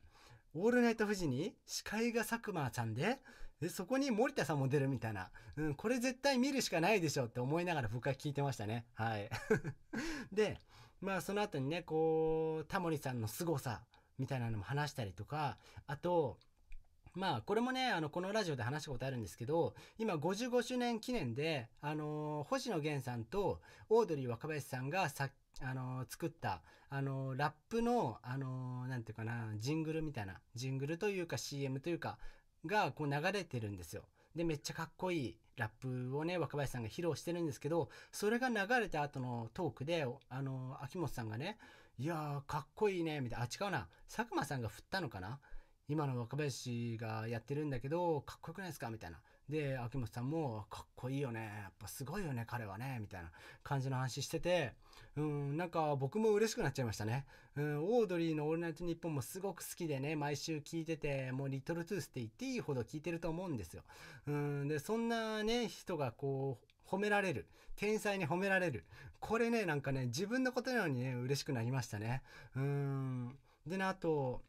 オールナイト富士に司会が佐久間さんで、で、そこに森田さんも出るみたいな。うん、これ絶対見るしかないでしょって思いながら僕は聞いてましたね。はい。<laughs> で、まあその後にね、こう、タモリさんの凄さみたいなのも話したりとか、あと、まあ、これもね、あの、このラジオで話したことあるんですけど、今55周年記念で、あのー、星野源さんとオードリー若林さんが作、あのー、作った、あのー、ラップの、あの、なんていうかな、ジングルみたいな、ジングルというか CM というか、がこう流れてるんですよ。で、めっちゃかっこいいラップをね、若林さんが披露してるんですけど、それが流れた後のトークで、あの、秋元さんがね、いやー、かっこいいね、みたいな、あ、違うな、佐久間さんが振ったのかな今の若林がやってるんだけど、かっこよくないですかみたいな。で、秋元さんも、かっこいいよね。やっぱすごいよね、彼はね。みたいな感じの話してて、うん、なんか僕も嬉しくなっちゃいましたね。うん、オードリーのオールナイトニッポンもすごく好きでね、毎週聞いてて、もうリトルトゥースって言っていいほど聞いてると思うんですよ。うん、で、そんなね、人がこう、褒められる。天才に褒められる。これね、なんかね、自分のことなのにね、嬉しくなりましたね。うん。でね、あと、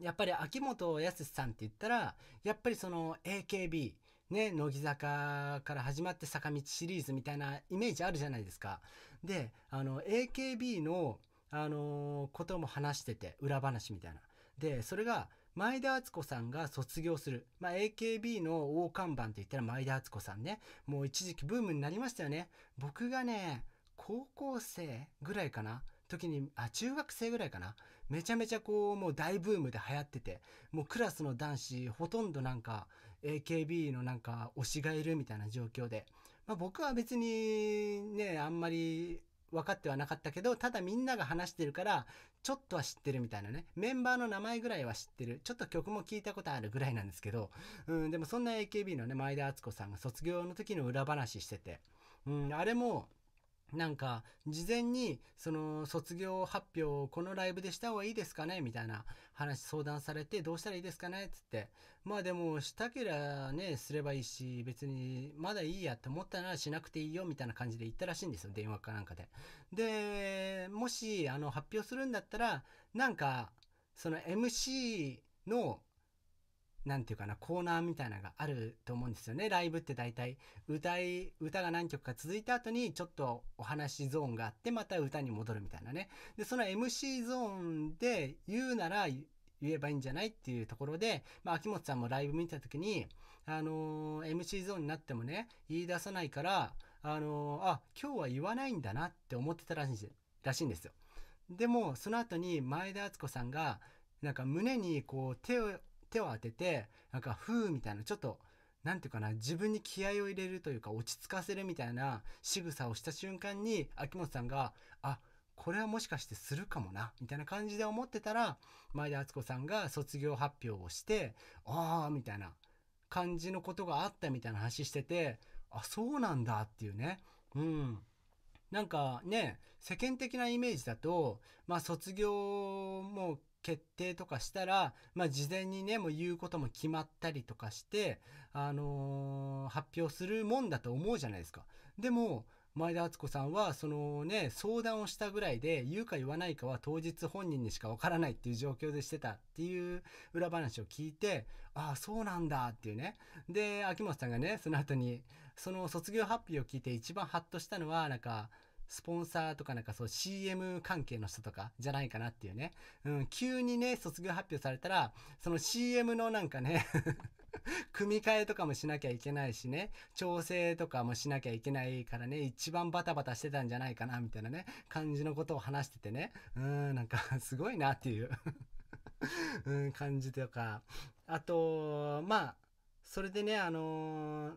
やっぱり秋元康さんって言ったら、やっぱりその AKB、ね、乃木坂から始まって坂道シリーズみたいなイメージあるじゃないですか。で、あの、AKB の、あのー、ことも話してて、裏話みたいな。で、それが、前田敦子さんが卒業する。まあ、AKB の大看板と言ったら前田敦子さんね。もう一時期ブームになりましたよね。僕がね、高校生ぐらいかな。時に、あ、中学生ぐらいかな。めちゃめちゃこう、もう大ブームで流行ってて、もうクラスの男子、ほとんどなんか、AKB のなんか推しがいるみたいな状況で、まあ、僕は別にねあんまり分かってはなかったけどただみんなが話してるからちょっとは知ってるみたいなねメンバーの名前ぐらいは知ってるちょっと曲も聴いたことあるぐらいなんですけど、うん、でもそんな AKB のね前田敦子さんが卒業の時の裏話してて、うん、あれもなんか事前にその卒業発表をこのライブでした方がいいですかねみたいな話相談されてどうしたらいいですかねっつってまあでもしたけりゃねすればいいし別にまだいいやって思ったならしなくていいよみたいな感じで言ったらしいんですよ電話かなんかで。でもしあの発表するんだったらなんかその MC のんていうかな、コーナーみたいなのがあると思うんですよね。ライブって大体、歌い、歌が何曲か続いた後に、ちょっとお話ゾーンがあって、また歌に戻るみたいなね。で、その MC ゾーンで言うなら、言えばいいんじゃないっていうところで、まあ、秋元さんもライブ見た時に、あのー、MC ゾーンになってもね、言い出さないから、あのー、あ、今日は言わないんだなって思ってたらしいらしいんですよ。でも、その後に前田敦子さんが、なんか胸にこう手を手を当てて、なんか、ふーみたいな、ちょっと、なんていうかな、自分に気合を入れるというか、落ち着かせるみたいな仕草をした瞬間に、秋元さんが、あ、これはもしかしてするかもな、みたいな感じで思ってたら、前田敦子さんが卒業発表をして、ああ、みたいな感じのことがあったみたいな話してて、あ、そうなんだっていうね。うん。なんかね、世間的なイメージだと、まあ卒業も決定とかしたら、まあ、事前にねもう言うことも決まったりとかして、あのー、発表するもんだと思うじゃないですか。でも前田敦子さんはそのね相談をしたぐらいで言うか言わないかは当日本人にしかわからないっていう状況でしてたっていう裏話を聞いてああそうなんだっていうねで秋元さんがねその後にその卒業発表を聞いて一番ハッとしたのはなんかスポンサーとかなんかそう CM 関係の人とかじゃないかなっていうね。うん、急にね、卒業発表されたら、その CM のなんかね <laughs> 組み替えとかもしなきゃいけないしね、調整とかもしなきゃいけないからね、一番バタバタしてたんじゃないかな、みたいなね、感じのことを話しててね、うん、なんかすごいなっていう <laughs> うん、感じとか、あと、まあ、それでね、あのー、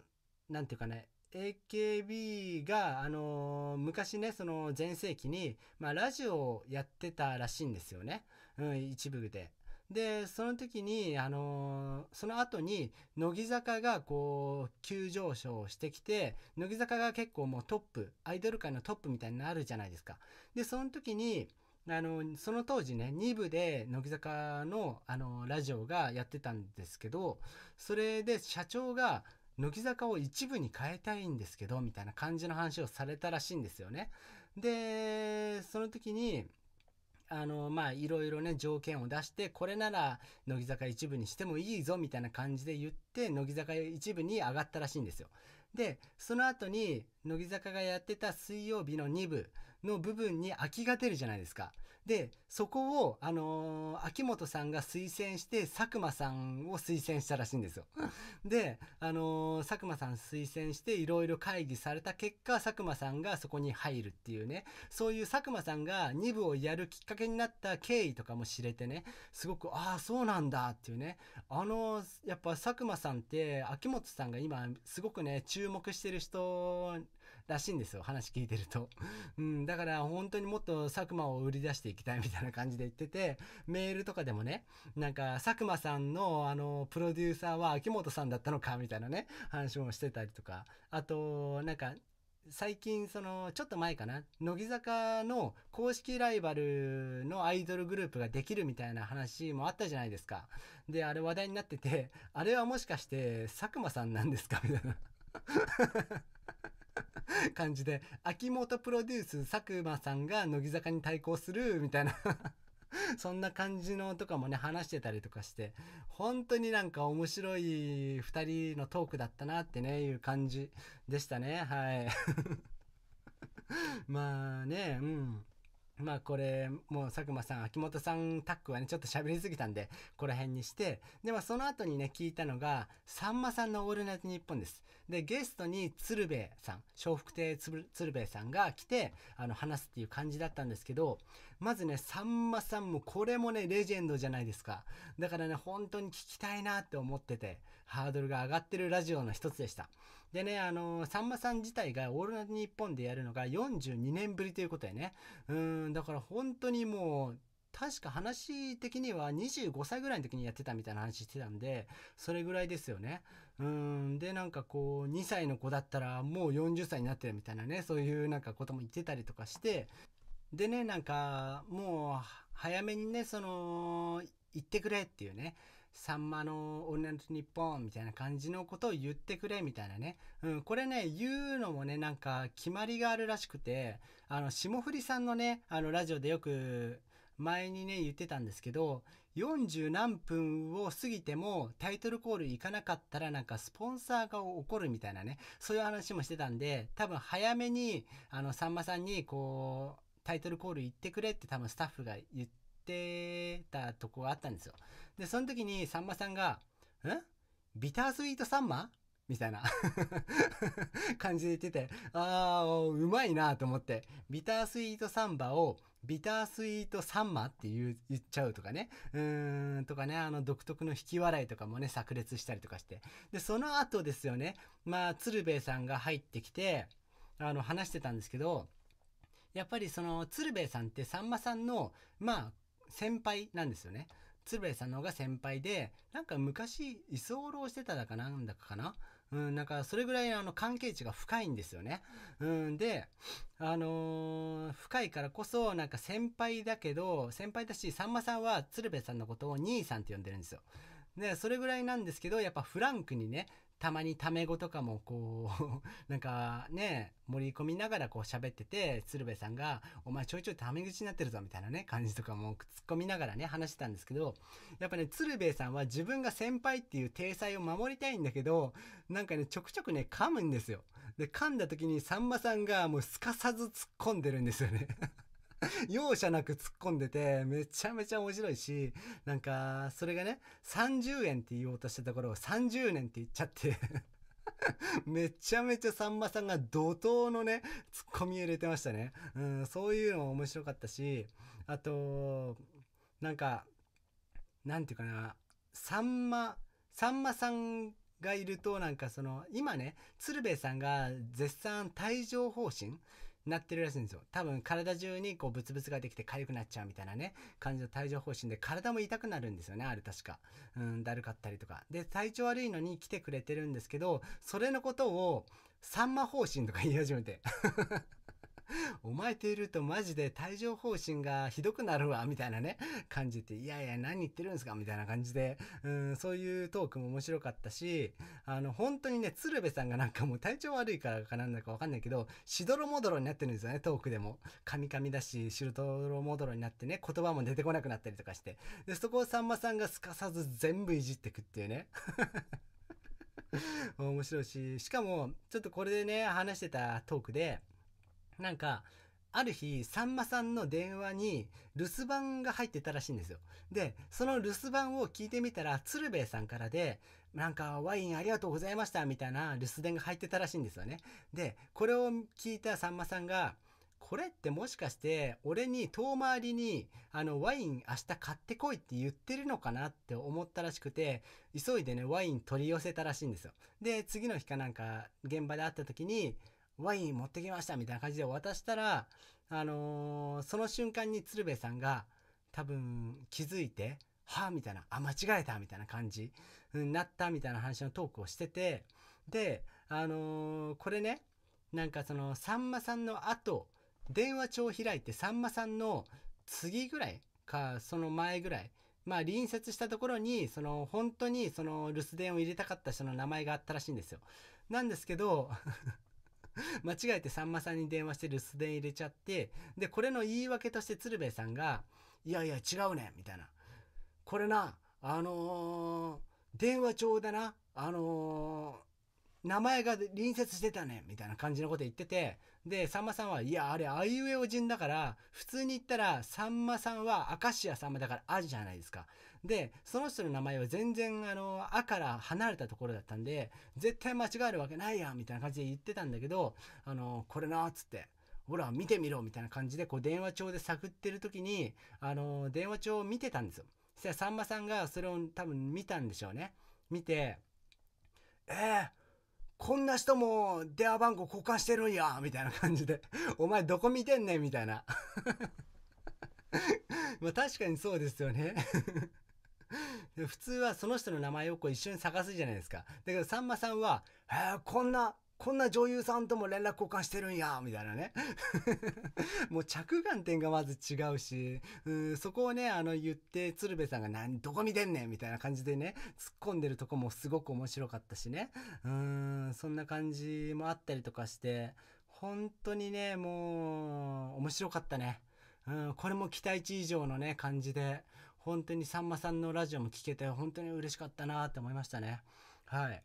なんていうかね、AKB が、あのー、昔ね、その前世紀に、まあ、ラジオをやってたらしいんですよね。うん、一部で。で、その時に、あのー、その後に、乃木坂がこう、急上昇してきて、乃木坂が結構もうトップ、アイドル界のトップみたいになるじゃないですか。で、その時に、あのー、その当時ね、2部で乃木坂の、あのー、ラジオがやってたんですけど、それで社長が、乃木坂を一部に変えたいんですけど、みたいな感じの話をされたらしいんですよね。で、その時に、あの、まあ、いろいろね、条件を出して、これなら、乃木坂一部にしてもいいぞ、みたいな感じで言って、乃木坂一部に上がったらしいんですよ。で、その後に、乃木坂がやってた水曜日の2部の部分に空きが出るじゃないですか。で、そこを、あのー、秋元さんが推薦して、佐久間さんを推薦したらしいんですよ。<laughs> で、あのー、佐久間さん推薦して、いろいろ会議された結果、佐久間さんがそこに入るっていうね、そういう佐久間さんが2部をやるきっかけになった経緯とかも知れてね、すごく、ああ、そうなんだっていうね、あのー、やっぱ佐久間さんって、秋元さんが今、すごくね、注目してる人らしいんですよ。話聞いてると。<laughs> うん、だから本当にもっと佐久間を売り出していきたいみたいな感じで言ってて、メールとかでもね、なんか佐久間さんのあの、プロデューサーは秋元さんだったのかみたいなね、話もしてたりとか、あと、なんか、最近そのちょっと前かな乃木坂の公式ライバルのアイドルグループができるみたいな話もあったじゃないですかであれ話題になっててあれはもしかして佐久間さんなんですかみたいな <laughs> <laughs> 感じで、秋元プロデュース佐久間さんが乃木坂に対抗する、みたいな <laughs> そんな感じのとかもね、話してたりとかして、本当になんか面白い二人のトークだったなってね、いう感じでしたね。はい <laughs> まあね、うん。まあこれ、もう佐久間さん、秋元さんタックはね、ちょっと喋りすぎたんで、この辺にして、で、まあその後にね、聞いたのが、さんまさんのオールナイトニッポンです。で、ゲストに鶴瓶さん、笑福亭鶴瓶さんが来て、あの、話すっていう感じだったんですけど、まずね、さんまさんも、これもね、レジェンドじゃないですか。だからね、本当に聞きたいなって思ってて、ハードルが上がってるラジオの一つでした。でね、あのー、さんまさん自体がオールナイトニッポンでやるのが42年ぶりということでね、うん、だから本当にもう、確か話的には25歳ぐらいの時にやってたみたいな話してたんで、それぐらいですよね。うん。で、なんかこう、2歳の子だったらもう40歳になってるみたいなね、そういうなんかことも言ってたりとかして、でね、なんか、もう、早めにね、その、言ってくれっていうね、さんまの女の日本みたいな感じのことを言ってくれみたいなね。うん、これね、言うのもね、なんか決まりがあるらしくて、あの、霜降りさんのね、あの、ラジオでよく前にね、言ってたんですけど、40何分を過ぎてもタイトルコール行かなかったらなんかスポンサーが起こるみたいなね、そういう話もしてたんで、多分早めに、あの、さんまさんにこう、タイトルコール行ってくれって多分スタッフが言って、ってたとこがあったんですよ。で、その時にさんまさんが、んビタースイートサンマみたいな <laughs> 感じで言ってて、ああ、うまいなと思って、ビタースイートサンバをビタースイートサンマって言っちゃうとかね、うーん、とかね、あの独特の引き笑いとかもね、炸裂したりとかして。で、その後ですよね、まあ、鶴瓶さんが入ってきて、あの、話してたんですけど、やっぱりその鶴瓶さんってさんまさんの、まあ、先輩なんですよね。鶴瓶さんの方が先輩で、なんか昔、居候してただかなんだかかなうん、なんかそれぐらいあの関係値が深いんですよね。うん、で、あのー、深いからこそ、なんか先輩だけど、先輩だし、さんまさんは鶴瓶さんのことを兄さんって呼んでるんですよ。で、それぐらいなんですけど、やっぱフランクにね、たまにタメ語とかもこう <laughs> なんかね、盛り込みながらこう喋ってて、鶴瓶さんが、お前ちょいちょいタメ口になってるぞみたいなね、感じとかも突っ込みながらね、話してたんですけど、やっぱね、鶴瓶さんは自分が先輩っていう体裁を守りたいんだけど、なんかね、ちょくちょくね、噛むんですよ。で、噛んだ時にさんまさんがもうすかさず突っ込んでるんですよね <laughs> <laughs> 容赦なく突っ込んでて、めちゃめちゃ面白いし、なんか、それがね、30円って言おうとしてた頃、30年って言っちゃって <laughs> めちゃめちゃさんまさんが怒涛のね、突っ込み入れてましたね。うん、そういうのも面白かったし、あと、なんか、なんていうかな、さんま、さんまさんがいるとなんかその今ね鶴瓶さんが絶賛帯状疱疹なってるらしいんですよ。多分体中にこうブツブツができて痒くなっちゃうみたいなね、感じの帯状疱疹で体も痛くなるんですよね、あれ確か。うん、だるかったりとか。で、体調悪いのに来てくれてるんですけど、それのことを、サンマ方針とか言い始めて <laughs> お前といるとマジで帯状疱疹がひどくなるわ、みたいなね、感じて、いやいや、何言ってるんですかみたいな感じで、うん、そういうトークも面白かったし、あの、本当にね、鶴瓶さんがなんかもう体調悪いからかなんだかわかんないけど、しどろもどろになってるんですよね、トークでも。カミカミだし、しどろもどろになってね、言葉も出てこなくなったりとかして。で、そこをさんまさんがすかさず全部いじってくっていうね。<laughs> 面白いし、しかも、ちょっとこれでね、話してたトークで、なんか、ある日、さんまさんの電話に留守番が入ってたらしいんですよ。で、その留守番を聞いてみたら、鶴瓶さんからで、なんかワインありがとうございましたみたいな留守電が入ってたらしいんですよね。で、これを聞いたさんまさんが、これってもしかして俺に遠回りにあのワイン明日買ってこいって言ってるのかなって思ったらしくて急いでねワイン取り寄せたらしいんですよで次の日かなんか現場で会った時にワイン持ってきましたみたいな感じで渡したら、あのー、その瞬間に鶴瓶さんが多分気づいて、はあみたいな、あ、間違えたみたいな感じになったみたいな話のトークをしてて、で、あのー、これね、なんかその、さんまさんの後、電話帳開いて、さんまさんの次ぐらいか、その前ぐらい、まあ、隣接したところに、その、本当に、その、留守電を入れたかった人の名前があったらしいんですよ。なんですけど <laughs> 間違えてさんまさんに電話して留守電入れちゃって、で、これの言い訳として鶴瓶さんが、いやいや違うねみたいな。これな、あのー、電話帳だな、あのー、名前が隣接してたねみたいな感じのこと言ってて、で、さんまさんは、いや、あれ、あいうえお順だから、普通に言ったら、さんまさんは明石家さんまだから、あじゃないですか。で、その人の名前は全然、あの、あから離れたところだったんで、絶対間違えるわけないやみたいな感じで言ってたんだけど、あの、これな、つって。ほら、見てみろみたいな感じで、こう、電話帳で探ってる時に、あの、電話帳を見てたんですよ。そしたら、さんまさんがそれを多分見たんでしょうね。見て、えー、こんな人も電話番号交換してるんやみたいな感じで <laughs> お前どこ見てんねんみたいな <laughs> まあ確かにそうですよね <laughs> 普通はその人の名前をこう一緒に探すじゃないですか。だけどさんまさんは、えー、こんな、こんな女優さんとも連絡交換してるんや、みたいなね。<laughs> もう着眼点がまず違うし、うんそこをね、あの言って、鶴瓶さんが何、どこ見てんねんみたいな感じでね、突っ込んでるとこもすごく面白かったしね。うん、そんな感じもあったりとかして、本当にね、もう、面白かったね。うん、これも期待値以上のね、感じで。本当にさんまさんのラジオも聞けて、本当に嬉しかったなって思いましたね。はい。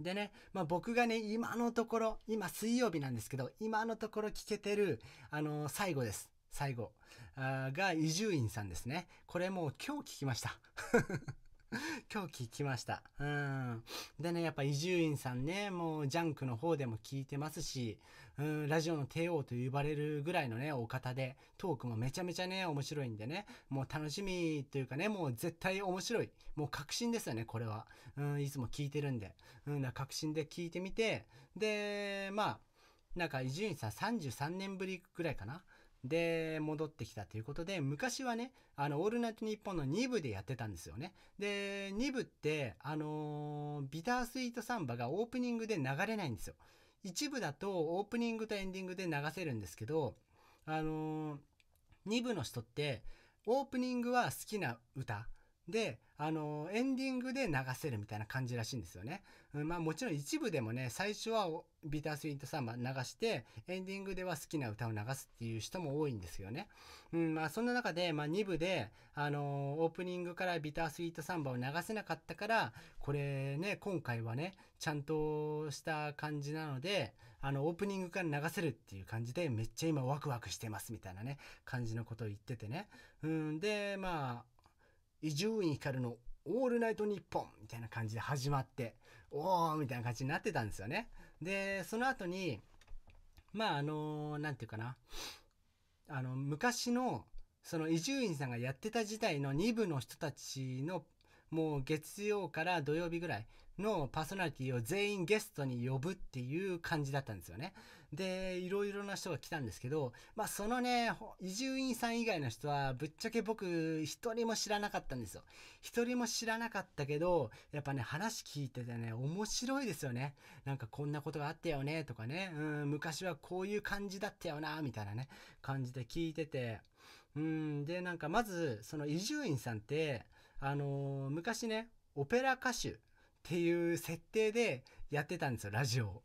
でね、まあ、僕がね、今のところ、今水曜日なんですけど、今のところ聞けてる、あのー、最後です。最後。あが、伊集院さんですね。これもう今日聞きました。<laughs> 今日聞きました。うん。でね、やっぱ伊集院さんね、もうジャンクの方でも聞いてますし、うん、ラジオの帝王と呼ばれるぐらいのね、お方で、トークもめちゃめちゃね、面白いんでね、もう楽しみというかね、もう絶対面白い。もう確信ですよね、これは。うん、いつも聞いてるんで。うん、確信で聞いてみて、で、まあ、なんか伊集院さん33年ぶりぐらいかなで、戻ってきたということで、昔はね、あの、オールナイトニッポンの2部でやってたんですよね。で、2部って、あのー、ビタースイートサンバがオープニングで流れないんですよ。1部だとオープニングとエンディングで流せるんですけど、あのー、2部の人って、オープニングは好きな歌。で、あの、エンディングで流せるみたいな感じらしいんですよね。うん、まあもちろん一部でもね、最初はビタースイートサンバ流して、エンディングでは好きな歌を流すっていう人も多いんですよね。うん、まあそんな中で、まあ2部で、あのー、オープニングからビタースイートサンバを流せなかったから、これね、今回はね、ちゃんとした感じなので、あの、オープニングから流せるっていう感じで、めっちゃ今ワクワクしてますみたいなね、感じのことを言っててね。うん、で、まあ、伊集院光のオールナイトニッポンみたいな感じで始まって、おーみたいな感じになってたんですよね。で、その後に、まああの、何て言うかな、あの、昔の、その伊集院さんがやってた時代の2部の人たちの、もう月曜から土曜日ぐらいのパーソナリティを全員ゲストに呼ぶっていう感じだったんですよね。で、いろいろな人が来たんですけど、まあそのね、伊集院さん以外の人は、ぶっちゃけ僕、一人も知らなかったんですよ。一人も知らなかったけど、やっぱね、話聞いててね、面白いですよね。なんかこんなことがあったよね、とかね、うん、昔はこういう感じだったよな、みたいなね、感じで聞いてて、うん、で、なんかまず、その伊集院さんって、あのー、昔ね、オペラ歌手っていう設定でやってたんですよ、ラジオを。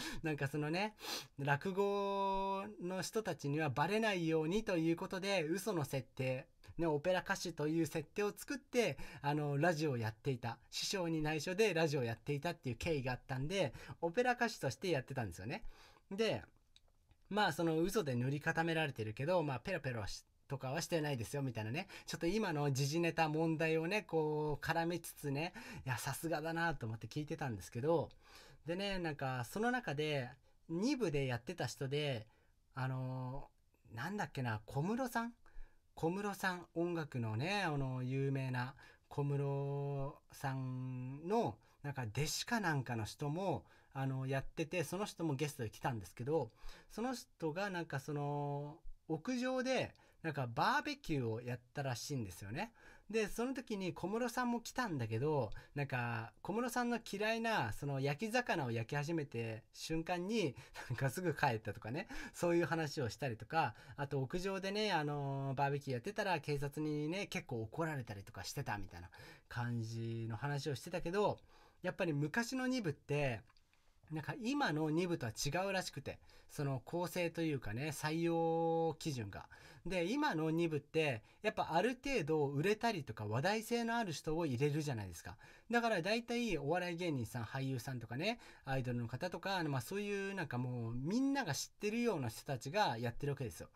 <laughs> なんかそのね、落語の人たちにはバレないようにということで、嘘の設定、ね、オペラ歌手という設定を作って、あの、ラジオをやっていた。師匠に内緒でラジオをやっていたっていう経緯があったんで、オペラ歌手としてやってたんですよね。で、まあその嘘で塗り固められてるけど、まあペロペロして、とかはしてないですよ、みたいなね。ちょっと今の時事ネタ問題をね、こう、絡めつつね、いや、さすがだなと思って聞いてたんですけど、でね、なんか、その中で、2部でやってた人で、あのー、なんだっけな、小室さん小室さん、音楽のね、あの、有名な小室さんの、なんか弟子かなんかの人も、あの、やってて、その人もゲストで来たんですけど、その人がなんかその、屋上で、なんかバーベキューをやったらしいんですよね。で、その時に小室さんも来たんだけど、なんか、小室さんの嫌いな、その焼き魚を焼き始めて瞬間に、なんかすぐ帰ったとかね、そういう話をしたりとか、あと屋上でね、あのー、バーベキューやってたら警察にね、結構怒られたりとかしてたみたいな感じの話をしてたけど、やっぱり昔の2部って、なんか今の2部とは違うらしくて、その構成というかね、採用基準が。で、今の2部って、やっぱある程度売れたりとか話題性のある人を入れるじゃないですか。だから大体お笑い芸人さん、俳優さんとかね、アイドルの方とか、まあそういうなんかもうみんなが知ってるような人たちがやってるわけですよ。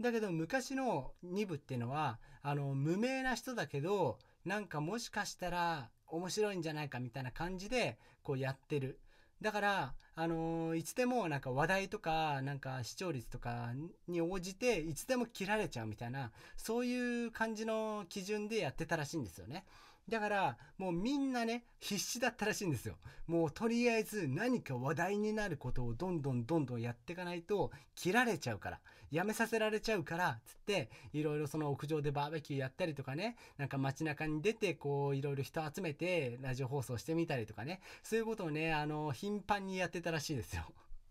だけど昔の2部っていうのは、あの、無名な人だけど、なんかもしかしたら面白いんじゃないかみたいな感じで、こうやってる。だから、あのー、いつでもなんか話題とか、なんか視聴率とかに応じて、いつでも切られちゃうみたいな、そういう感じの基準でやってたらしいんですよね。だから、もうみんなね、必死だったらしいんですよ。もうとりあえず何か話題になることをどんどんどんどんやっていかないと、切られちゃうから、やめさせられちゃうから、つって、いろいろその屋上でバーベキューやったりとかね、なんか街中に出て、こう、いろいろ人集めて、ラジオ放送してみたりとかね、そういうことをね、あの、頻繁にやってたらしいですよ。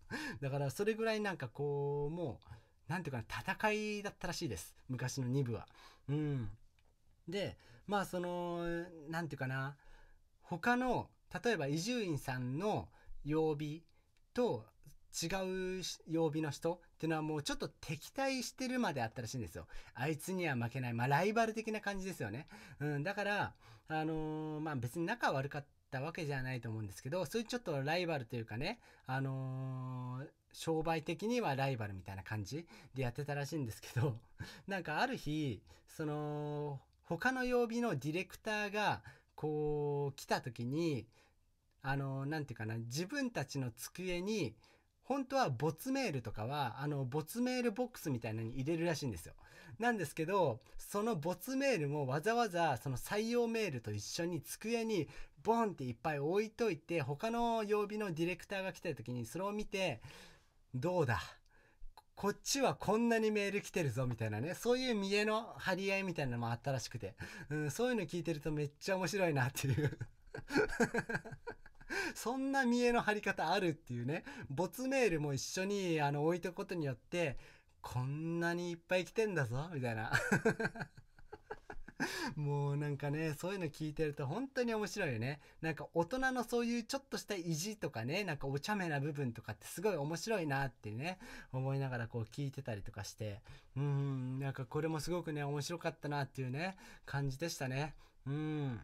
<laughs> だから、それぐらいなんかこう、もう、なんていうかな、戦いだったらしいです。昔の2部は。うん。で、まあその何て言うかな他の例えば伊集院さんの曜日と違う曜日の人っていうのはもうちょっと敵対してるまであったらしいんですよ。あいつには負けない。まあライバル的な感じですよね。うん、だから、あのー、まあ別に仲悪かったわけじゃないと思うんですけど、そういうちょっとライバルというかね、あのー、商売的にはライバルみたいな感じでやってたらしいんですけど、なんかある日、その、他の曜日のディレクターがこう来た時にあの何て言うかな自分たちの机に本当は没メールとかは、あの、没メールボックスみたいなのに入れるらしいんですよ。なんですけど、その没メールもわざわざ、その採用メールと一緒に机にボンっていっぱい置いといて、他の曜日のディレクターが来た時にそれを見て、どうだこっちはこんなにメール来てるぞみたいなね、そういう見栄の張り合いみたいなのもあったらしくて、うん、そういうの聞いてるとめっちゃ面白いなっていう <laughs> そんな見栄の張り方あるっていうね、没メールも一緒にあの置いとくことによって、こんなにいっぱい来てんだぞみたいな <laughs> もうなんかね、そういうの聞いてると本当に面白いよね。なんか大人のそういうちょっとした意地とかね、なんかお茶目な部分とかってすごい面白いなってね、思いながらこう聞いてたりとかして、うん、なんかこれもすごくね、面白かったなっていうね、感じでしたね。うん。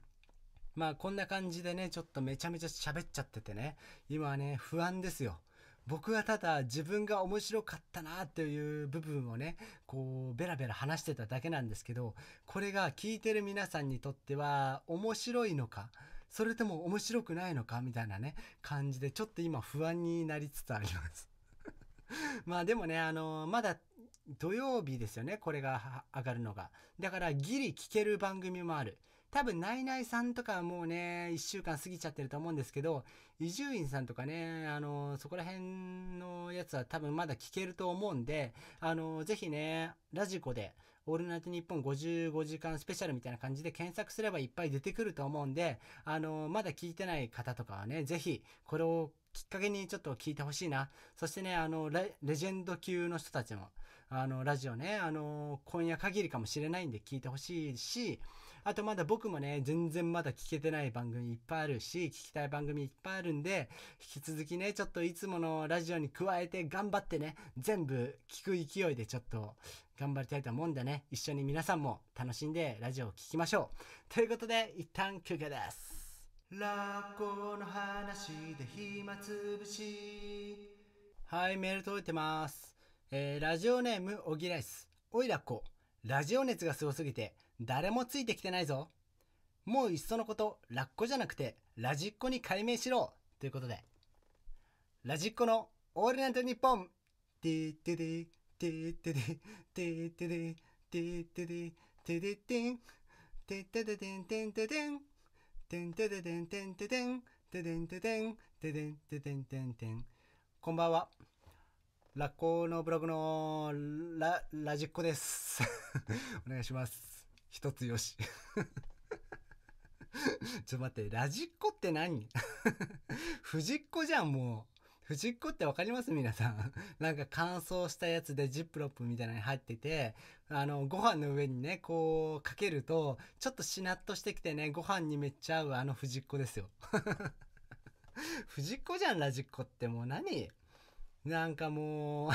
まあこんな感じでね、ちょっとめちゃめちゃ喋っちゃっててね、今はね、不安ですよ。僕はただ自分が面白かったなという部分をねこうベラベラ話してただけなんですけどこれが聞いてる皆さんにとっては面白いのかそれとも面白くないのかみたいなね感じでちょっと今不安になりつつあります <laughs> まあでもねあのまだ土曜日ですよねこれが上がるのがだからギリ聞ける番組もある多分、ナイナイさんとかはもうね、1週間過ぎちゃってると思うんですけど、伊集院さんとかね、あの、そこら辺のやつは多分まだ聞けると思うんで、あの、ぜひね、ラジコで、オールナイトニッポン55時間スペシャルみたいな感じで検索すればいっぱい出てくると思うんで、あの、まだ聞いてない方とかはね、ぜひ、これをきっかけにちょっと聞いてほしいな。そしてね、あのレ、レジェンド級の人たちも、あの、ラジオね、あの、今夜限りかもしれないんで聞いてほしいし、あとまだ僕もね、全然まだ聞けてない番組いっぱいあるし、聞きたい番組いっぱいあるんで、引き続きね、ちょっといつものラジオに加えて頑張ってね、全部聞く勢いでちょっと頑張りたいと思うんでね、一緒に皆さんも楽しんでラジオを聴きましょう。ということで、一旦休憩です。ラッコの話で暇つぶし。はい、メール届いてます。えー、ラジオネーム、おぎらいす。おいらっこ。ラジオ熱がすごすぎて、誰もついてきてないぞ。もういっそのこと、ラッコじゃなくて、ラジッコに改名しろということで、ラジッコのオールナイトニッポンてててててててててててててんてててててんててててててててん。こんばんは。ラッコのブログのラ、ラジッコです。お願いします。一つよし。<laughs> ちょっと待って、ラジっ子って何 <laughs> 藤っ子じゃん、もう。藤っ子ってわかります皆さん。なんか乾燥したやつでジップロップみたいなのに入ってて、あの、ご飯の上にね、こう、かけると、ちょっとしなっとしてきてね、ご飯にめっちゃ合うあの藤っ子ですよ。<laughs> 藤っ子じゃん、ラジっ子ってもう何なんかもう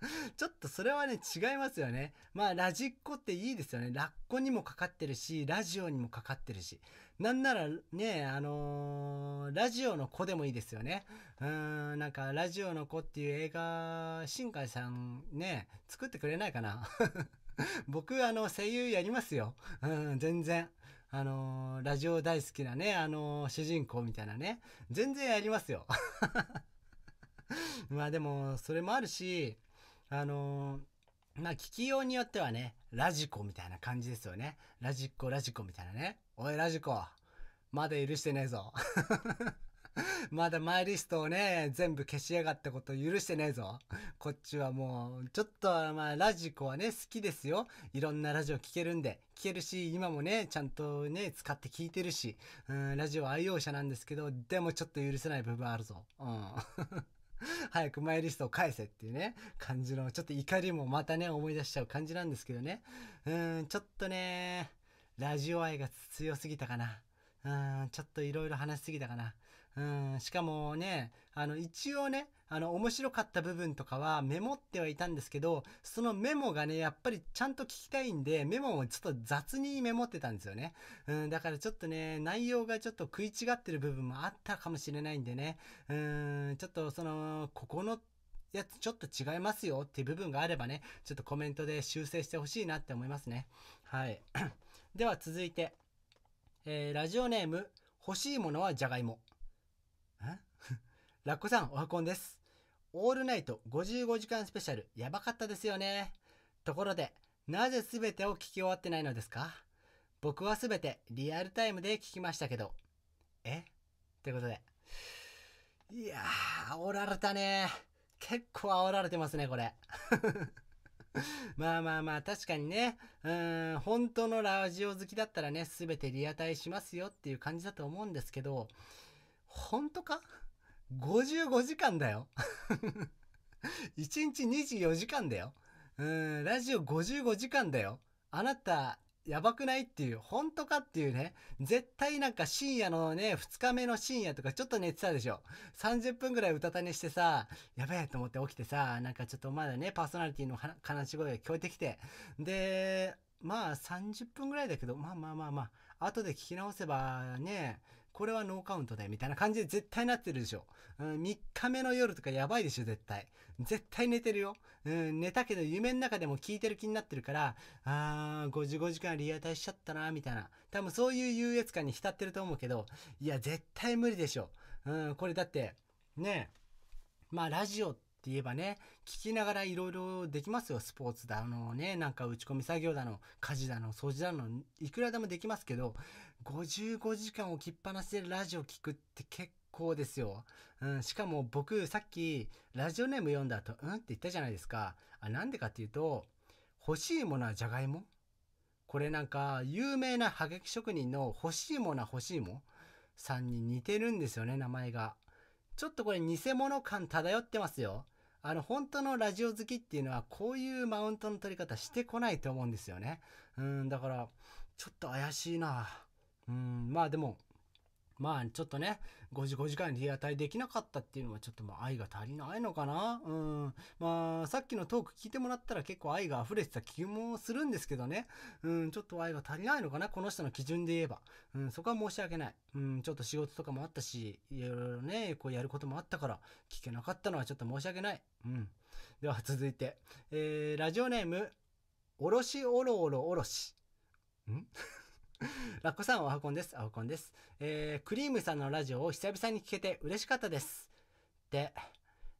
<laughs> ちょっとそれはね、違いますよね。まあ、ラジっ子っていいですよね。ラッコにもかかってるし、ラジオにもかかってるし。なんならね、あのー、ラジオの子でもいいですよね。うーん、なんか、ラジオの子っていう映画、新海さんね、作ってくれないかな。<laughs> 僕、あの、声優やりますよ。うん、全然。あのー、ラジオ大好きなね、あのー、主人公みたいなね。全然やりますよ。<laughs> まあでも、それもあるし、あのー、まあ、聞きようによってはね、ラジコみたいな感じですよね。ラジコ、ラジコみたいなね。おい、ラジコ、まだ許してねえぞ。<laughs> まだマイリストをね、全部消しやがったこと許してねえぞ。こっちはもう、ちょっと、まあ、ラジコはね、好きですよ。いろんなラジオ聴けるんで。聴けるし、今もね、ちゃんとね、使って聴いてるし、うん、ラジオ愛用者なんですけど、でもちょっと許せない部分あるぞ。うん。<laughs> 早くマイリストを返せっていうね、感じの、ちょっと怒りもまたね、思い出しちゃう感じなんですけどね。うーん、ちょっとね、ラジオ愛が強すぎたかな。うん、ちょっといろいろ話しすぎたかな。うん、しかもね、あの、一応ね、あの、面白かった部分とかはメモってはいたんですけど、そのメモがね、やっぱりちゃんと聞きたいんで、メモをちょっと雑にメモってたんですよね。うん、だからちょっとね、内容がちょっと食い違ってる部分もあったかもしれないんでね、うん、ちょっとその、ここの、やつちょっと違いますよっていう部分があればね、ちょっとコメントで修正してほしいなって思いますね。はい。<clears throat> では続いて、えー、ラジオネーム、欲しいものはじゃがいも。ラッコさん、おはこんです。オールナイト55時間スペシャル、やばかったですよね。ところで、なぜ全てを聞き終わってないのですか僕は全てリアルタイムで聞きましたけど。えということで。いやー、煽られたね。結構煽られてますね、これ。まあまあまあ、確かにね、うん、本当のラジオ好きだったらね、全てリアタイしますよっていう感じだと思うんですけど、本当か55時間だよ。1日24時間だよ。うん、ラジオ55時間だよ。あなた、やばくないっていう、本当かっていうね。絶対なんか深夜のね、2日目の深夜とかちょっと寝てたでしょ。30分ぐらいうたた寝してさ、やべえと思って起きてさ、なんかちょっとまだね、パーソナリティの話し声が聞こえてきて。で、まあ30分ぐらいだけど、まあまあまあまあ、後で聞き直せばね、これはノーカウントで、みたいな感じで絶対なってるでしょ。うん、3日目の夜とかやばいでしょ、絶対。絶対寝てるよ。うん、寝たけど夢の中でも聞いてる気になってるから、あー、55時間リアタイしちゃったな、みたいな。多分そういう優越感に浸ってると思うけど、いや、絶対無理でしょ。うん、これだって、ねえ、まあラジオって、って言えばね、聞きながらいろいろできますよ。スポーツだのね、なんか打ち込み作業だの、家事だの、掃除だの、いくらでもできますけど、55時間置きっぱなしでラジオ聞くって結構ですよ。うん、しかも僕さっきラジオネーム読んだ後、うんって言ったじゃないですか。あ、なんでかっていうと、欲しいものはじゃがいもこれなんか有名なハゲキ職人の欲しいものは欲しいもさんに似てるんですよね、名前が。ちょっとこれ偽物感漂ってますよ。あの、本当のラジオ好きっていうのは、こういうマウントの取り方してこないと思うんですよね。うん、だから、ちょっと怪しいな。うん、まあでも、まあちょっとね、5時5時間リアタイできなかったっていうのはちょっとまあ愛が足りないのかなうん。まあさっきのトーク聞いてもらったら結構愛が溢れてた気もするんですけどね。うん、ちょっと愛が足りないのかなこの人の基準で言えば。うん、そこは申し訳ない。うん、ちょっと仕事とかもあったし、いろいろね、こうやることもあったから聞けなかったのはちょっと申し訳ない。うん。では続いて、えー、ラジオネーム、おろしおろおろおろし。ん <laughs> ラッコさん、おはこんです。おはこんです。えー、クリームさんのラジオを久々に聞けて嬉しかったです。で、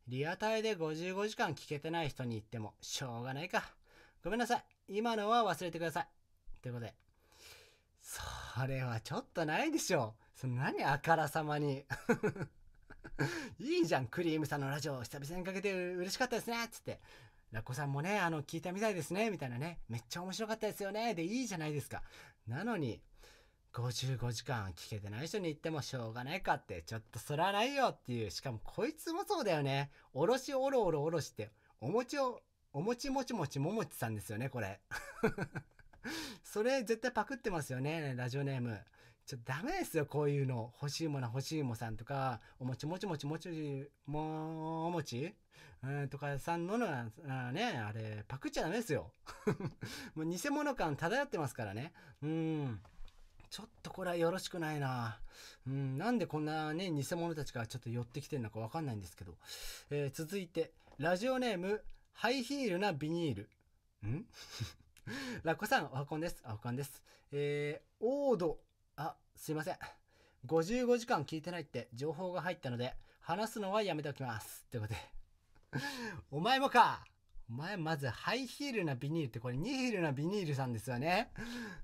リアタイで55時間聞けてない人に言ってもしょうがないか。ごめんなさい。今のは忘れてください。ということで。それはちょっとないでしょう。そな何あからさまに。<laughs> いいじゃん、クリームさんのラジオ、久々にかけて嬉しかったですね、つって。ラッコさんもね、あの、聞いたみたいですね、みたいなね。めっちゃ面白かったですよね、でいいじゃないですか。なのに、55時間聞けてない人に言ってもしょうがないかって、ちょっとそらないよっていう、しかもこいつもそうだよね。おろしおろおろおろして、お餅を、お餅もちもちももちさんですよね、これ。<laughs> それ絶対パクってますよね、ラジオネーム。ちょっとダメですよ、こういうの。欲しいもの欲しいもさんとか、おもちもちもちもち、ももちうんとかさんののは、ね、あれ、パクっちゃダメですよ。<laughs> もう偽物感漂ってますからね。うん。ちょっとこれはよろしくないな。うん、なんでこんなね、偽物たちがちょっと寄ってきてるのかわかんないんですけど。えー、続いて、ラジオネーム、ハイヒールなビニール。ん <laughs> ラッコさん、おはこんです。おはこんです。えー、オード、あ、すいません。55時間聞いてないって情報が入ったので、話すのはやめておきます。ということで。お前もかお前まずハイヒールなビニールってこれニヒールなビニールさんですよね。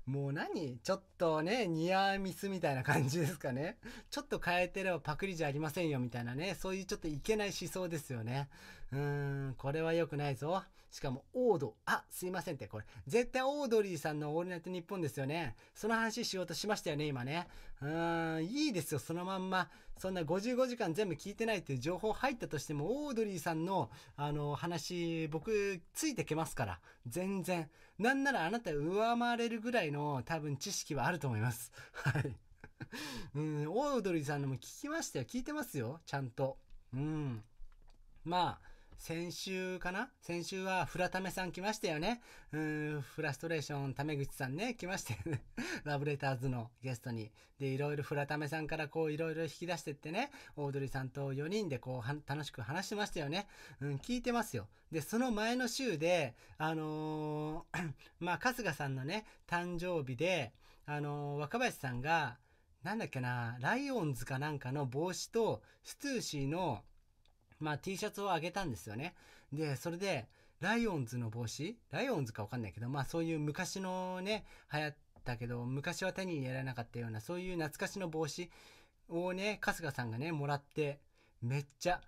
もう何ちょっとね、ニアミスみたいな感じですかね。ちょっと変えてればパクリじゃありませんよみたいなね。そういうちょっといけない思想ですよね。うーん、これは良くないぞ。しかも、オード、あ、すいませんって、これ、絶対オードリーさんのオールナイトニッポンですよね。その話しようとしましたよね、今ね。うーん、いいですよ、そのまんま。そんな55時間全部聞いてないっていう情報入ったとしても、オードリーさんの、あの、話、僕、ついてけますから。全然。なんならあなた上回れるぐらいの、多分知識はあると思います。はい。<laughs> うん、オードリーさんのも聞きましたよ。聞いてますよ、ちゃんと。うん。まあ、先週かな先週は、フラタメさん来ましたよね。うん、フラストレーション、タメ口さんね、来ましたよね。<laughs> ラブレターズのゲストに。で、いろいろフラタメさんからこう、いろいろ引き出してってね、オードリーさんと4人でこう、楽しく話してましたよね。うん、聞いてますよ。で、その前の週で、あのー、<coughs> まあ、春日さんのね、誕生日で、あのー、若林さんが、なんだっけな、ライオンズかなんかの帽子と、スツーシーの、まあ T シャツをあげたんですよね。で、それで、ライオンズの帽子ライオンズかわかんないけど、まあそういう昔のね、流行ったけど、昔は手に入れられなかったような、そういう懐かしの帽子をね、春日さんがね、もらって、めっちゃ、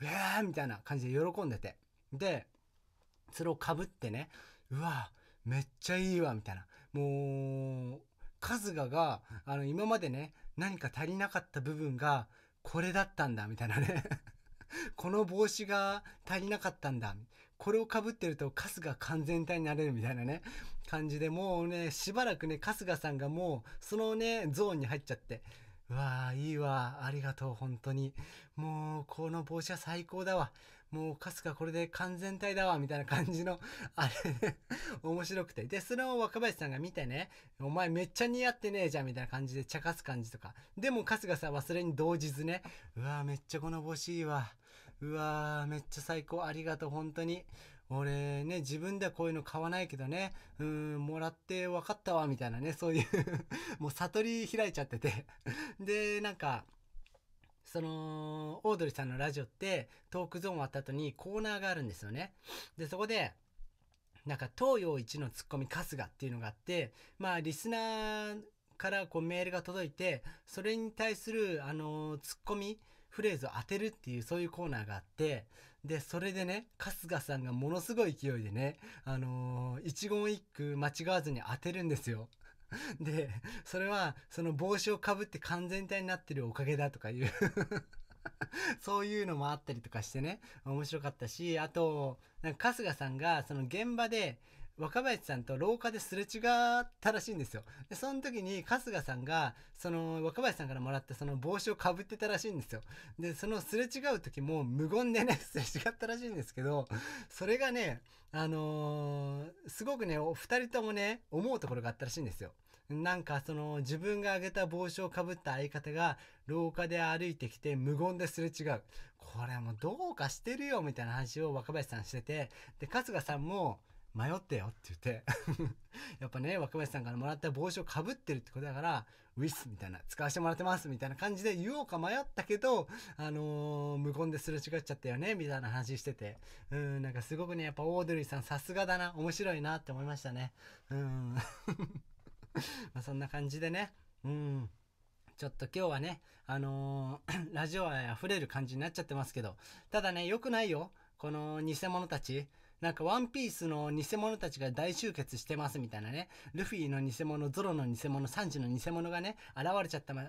うわーみたいな感じで喜んでて。で、それをかぶってね、うわめっちゃいいわ、みたいな。もう、春日が、あの、今までね、何か足りなかった部分が、これだったんだ、みたいなね <laughs> この帽子が足りなかったんだ。これをかぶってると春日完全体になれるみたいなね、感じで、もうね、しばらくね、春日さんがもう、そのね、ゾーンに入っちゃって、うわあ、いいわ。ありがとう、本当に。もう、この帽子は最高だわ。もう、春日これで完全体だわ、みたいな感じの、あれ、ね、面白くて。で、それを若林さんが見てね、お前めっちゃ似合ってねえじゃん、みたいな感じで茶化す感じとか。でも、春日さんはそれに同時ずね、うわあ、めっちゃこの帽子いいわ。うわー、めっちゃ最高。ありがとう、本当に。俺ね、自分ではこういうの買わないけどね、うーん、もらって分かったわ、みたいなね、そういう <laughs> もう悟り開いちゃっててで、なんか、その、オードリーさんのラジオって、トークゾーン終わった後にコーナーがあるんですよね。で、そこで、なんか、東洋一のツッコミ春日っていうのがあって、まあ、リスナーからこうメールが届いて、それに対する、あのー、ツッコミフレーズを当てるっていうそういうコーナーがあって、で、それでね、春日さんがものすごい勢いでね、あのー、一言一句間違わずに当てるんですよ。<laughs> で、それは、その帽子をかぶって完全体になってるおかげだとかいう <laughs> そういうのもあったりとかしてね、面白かったし、あと、なんか春日さんが、その現場で、若林さんと廊下ですれ違ったらしいんですよ。で、その時に春日さんが、その若林さんからもらったその帽子をかぶってたらしいんですよ。で、そのすれ違う時も無言でね、すれ違ったらしいんですけど、それがね、あのー、すごくね、お二人ともね、思うところがあったらしいんですよ。なんかその自分があげた帽子をかぶった相方が廊下で歩いてきて無言ですれ違う。これもうどうかしてるよみたいな話を若林さんしてて、で、春日さんも、迷ってよって言って <laughs> やっぱね、若林さんからもらった帽子をかぶってるってことだから、ウィスみたいな、使わせてもらってますみたいな感じで言おうか迷ったけど、あのー、無言ですれ違っちゃったよね、みたいな話してて。うん、なんかすごくね、やっぱオードリーさんさすがだな、面白いなって思いましたね。うん。<laughs> まそんな感じでね、うん。ちょっと今日はね、あのー、ラジオは溢れる感じになっちゃってますけど、ただね、良くないよ。この偽物たち、なんかワンピースの偽物たちが大集結してますみたいなね、ルフィの偽物、ゾロの偽物、サンジの偽物がね、現れちゃったま、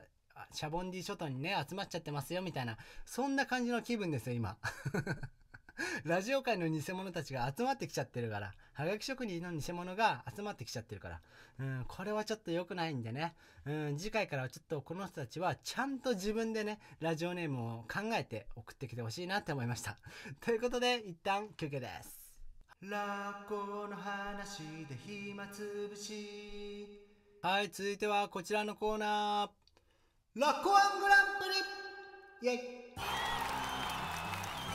シャボンディ諸島にね、集まっちゃってますよみたいな、そんな感じの気分ですよ、今。<laughs> ラジオ界の偽物たちが集まってきちゃってるから、ハガキ職人の偽物が集まってきちゃってるから、うん、これはちょっと良くないんでね、うん、次回からはちょっとこの人たちはちゃんと自分でね、ラジオネームを考えて送ってきてほしいなって思いました。ということで、一旦休憩です。ラッコの話で暇つぶし。はい、続いてはこちらのコーナー。ラッコワングランプリイェイ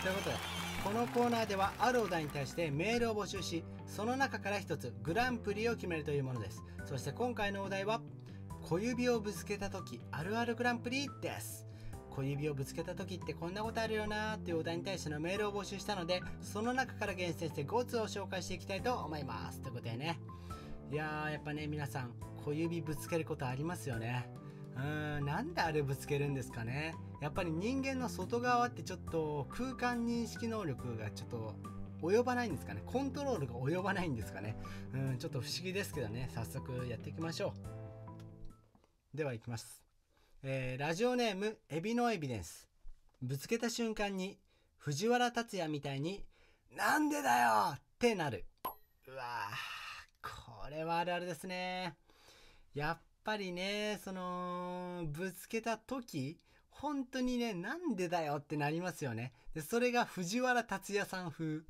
ということで、このコーナーではあるお題に対してメールを募集し、その中から1つグランプリを決めるというものです。そして今回のお題は、小指をぶつけた時あるあるグランプリです。小指をぶつけた時ってこんなことあるよなーていうお題に対してのメールを募集したので、その中から厳選して5通を紹介していきたいと思います。ということでね。いやー、やっぱね、皆さん、小指ぶつけることありますよね。うーん、なんであれぶつけるんですかね。やっぱり人間の外側ってちょっと空間認識能力がちょっと及ばないんですかねコントロールが及ばないんですかねうんちょっと不思議ですけどね早速やっていきましょうでは行きますえー、ラジオネーム、エビのエビです。ぶつけた瞬間に、藤原達也みたいに、なんでだよってなる。うわぁ、これはあるあるですね。やっぱりね、その、ぶつけた時、本当にね、なんでだよってなりますよね。で、それが藤原達也さん風。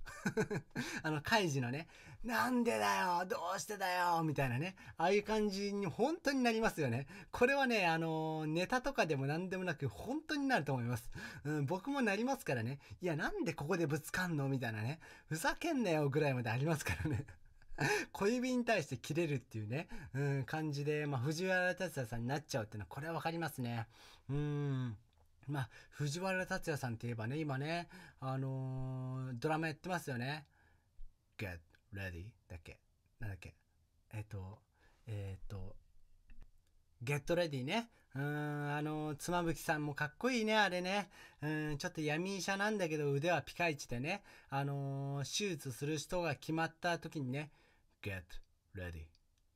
<laughs> あの、カイジのね、なんでだよどうしてだよみたいなね。ああいう感じに本当になりますよね。これはね、あの、ネタとかでも何でもなく本当になると思います。うん、僕もなりますからね。いや、なんでここでぶつかんのみたいなね。ふざけんなよぐらいまでありますからね。<laughs> 小指に対して切れるっていうね、うん、感じで、まあ、藤原竜也さんになっちゃうっていうのは、これはわかりますね。うん。まあ、藤原竜也さんって言えばね、今ね、あのー、ドラマやってますよね。Get ready だっけなんだっけえっ、ー、と、えっ、ー、と、ゲットレディね。うん、あの、妻夫木さんもかっこいいね、あれね。うん、ちょっと闇医者なんだけど腕はピカイチでね。あのー、手術する人が決まった時にね、get ready っ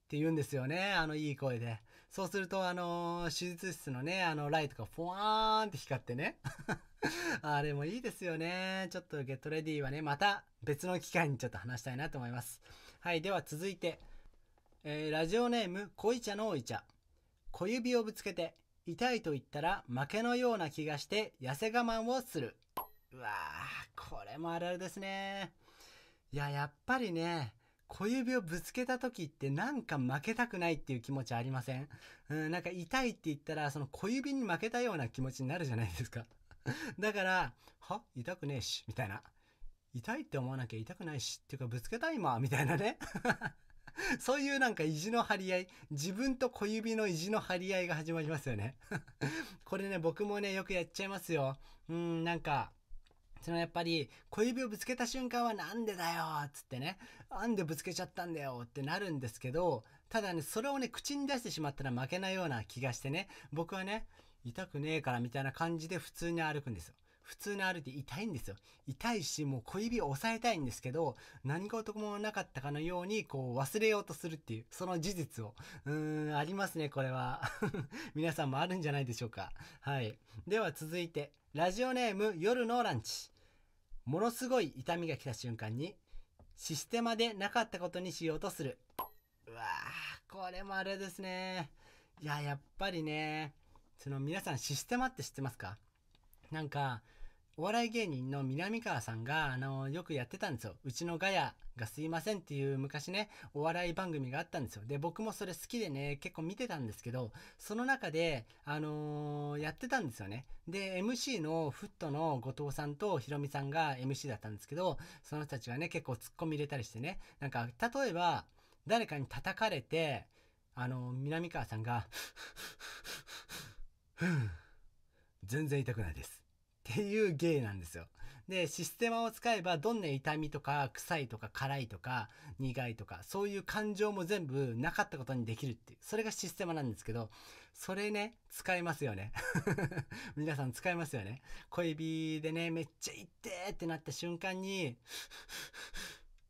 て言うんですよね。あのいい声で。そうすると、あのー、手術室のね、あの、ライトがフワーンって光ってね。<laughs> あれもいいですよね。ちょっとゲットレディはね、また別の機会にちょっと話したいなと思います。はい、では続いて、えー、ラジオネーム、恋茶のおい茶。小指をぶつけて、痛いと言ったら負けのような気がして痩せ我慢をする。うわー、これもあるあるですね。いや、やっぱりね、小指をぶつけた時ってなんか負けたくないっていう気持ちありませんうん、なんか痛いって言ったら、その小指に負けたような気持ちになるじゃないですか。<laughs> だから、は痛くねえし、みたいな。痛いって思わなきゃ痛くないし、っていうかぶつけた今、みたいなね。<laughs> そういうなんか意地の張り合い、自分と小指の意地の張り合いが始まりますよね。<laughs> これね、僕もね、よくやっちゃいますよ。うん、なんか、そのやっぱり小指をぶつけた瞬間はなんでだよっつってね、なんでぶつけちゃったんだよってなるんですけど、ただね、それをね、口に出してしまったら負けないような気がしてね、僕はね、痛くねえからみたいな感じで普通に歩くんですよ。普通に歩いて痛いんですよ。痛いし、もう小指を押さえたいんですけど、何事もなかったかのように、こう忘れようとするっていう、その事実を。うーん、ありますね、これは。<laughs> 皆さんもあるんじゃないでしょうか。はい。では続いて、ラジオネーム夜のランチ。ものすごい痛みが来た瞬間にシステマでなかったことにしようとするうわーこれもあれですねいややっぱりねその皆さんシステマって知ってますかなんかお笑い芸人の南川さんが、あの、よくやってたんですよ。うちのガヤがすいませんっていう昔ね、お笑い番組があったんですよ。で、僕もそれ好きでね、結構見てたんですけど、その中で、あのー、やってたんですよね。で、MC のフットの後藤さんとひろみさんが MC だったんですけど、その人たちがね、結構突っ込み入れたりしてね、なんか、例えば、誰かに叩かれて、あのー、南川さんが、全然痛くないです。っていう芸なんですよ。で、システマを使えばどんな痛みとか臭いとか辛いとか苦いとかそういう感情も全部なかったことにできるっていう。それがシステマなんですけど、それね、使えますよね。<laughs> 皆さん使えますよね。小指でね、めっちゃ痛てってなった瞬間に、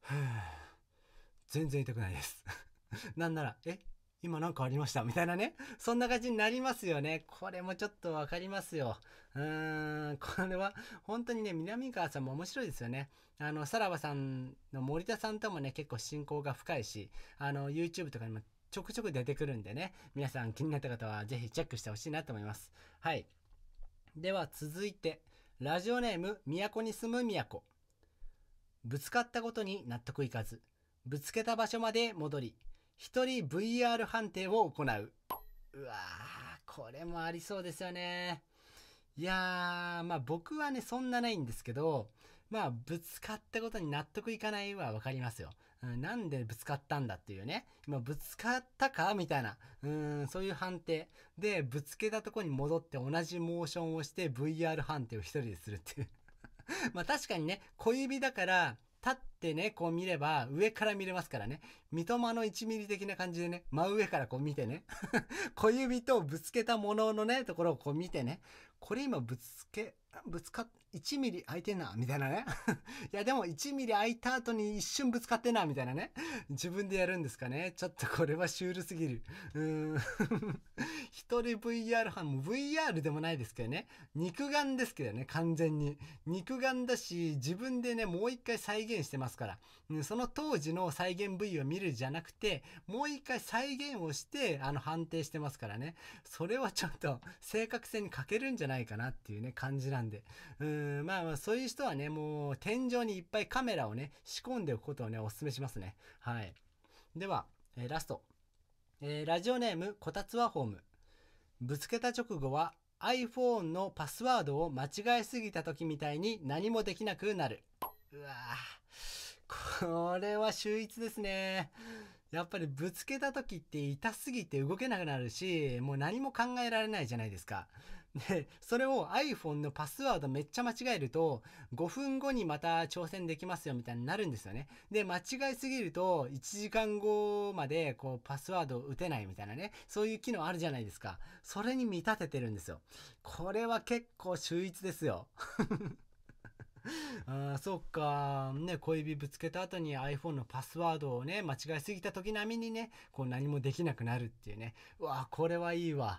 <sighs> 全然痛くないです。<laughs> なんなら、え今なんかありました <laughs> みたいなね。そんな感じになりますよね。これもちょっとわかりますよ。うーん、これは本当にね、南川さんも面白いですよね。あの、さらばさんの森田さんともね、結構親交が深いし、あの、YouTube とかにもちょくちょく出てくるんでね、皆さん気になった方はぜひチェックしてほしいなと思います。はい。では続いて、ラジオネーム、都に住む都。ぶつかったことに納得いかず、ぶつけた場所まで戻り、1人 VR 判定を行う。うわー、これもありそうですよね。いやー、まあ僕はね、そんなないんですけど、まあぶつかったことに納得いかないはわかりますよ。うん、なんでぶつかったんだっていうね。今ぶつかったかみたいな。うん、そういう判定。で、ぶつけたとこに戻って同じモーションをして VR 判定を一人でするっていう。<laughs> まあ確かにね、小指だから立ってね、こう見れば、上から見れますからね。三笘の1ミリ的な感じでね、真上からこう見てね。<laughs> 小指とぶつけたもののね、ところをこう見てね。これ今ぶつけ、ぶつかっ、1ミリ空いてんな、みたいなね。<laughs> いや、でも1ミリ空いた後に一瞬ぶつかってな、みたいなね。自分でやるんですかね。ちょっとこれはシュールすぎる。うーん。一人 VR 班も VR でもないですけどね。肉眼ですけどね、完全に。肉眼だし、自分でね、もう一回再現してますから。その当時の再現部位を見るじゃなくて、もう一回再現をして、あの、判定してますからね。それはちょっと、正確性に欠けるんじゃないかなっていうね、感じなんで。うんん、まあまあ、そういう人はね、もう天井にいっぱいカメラをね、仕込んでおくことをね、お勧めしますね。はい。では、えー、ラスト。えー、ラジオネーム、こたつはホーム。ぶつけた直後は iPhone のパスワードを間違えすぎた時みたいに何もできなくなる。うわこれは秀逸ですね。やっぱりぶつけた時って痛すぎて動けなくなるし、もう何も考えられないじゃないですか。で、それを iPhone のパスワードめっちゃ間違えると、5分後にまた挑戦できますよみたいになるんですよね。で、間違いすぎると、1時間後までこうパスワードを打てないみたいなね、そういう機能あるじゃないですか。それに見立ててるんですよ。これは結構秀逸ですよ。<laughs> あそっか。ね、小指ぶつけた後に iPhone のパスワードをね、間違えすぎた時並みにね、こう何もできなくなるっていうね。うわあ、これはいいわ。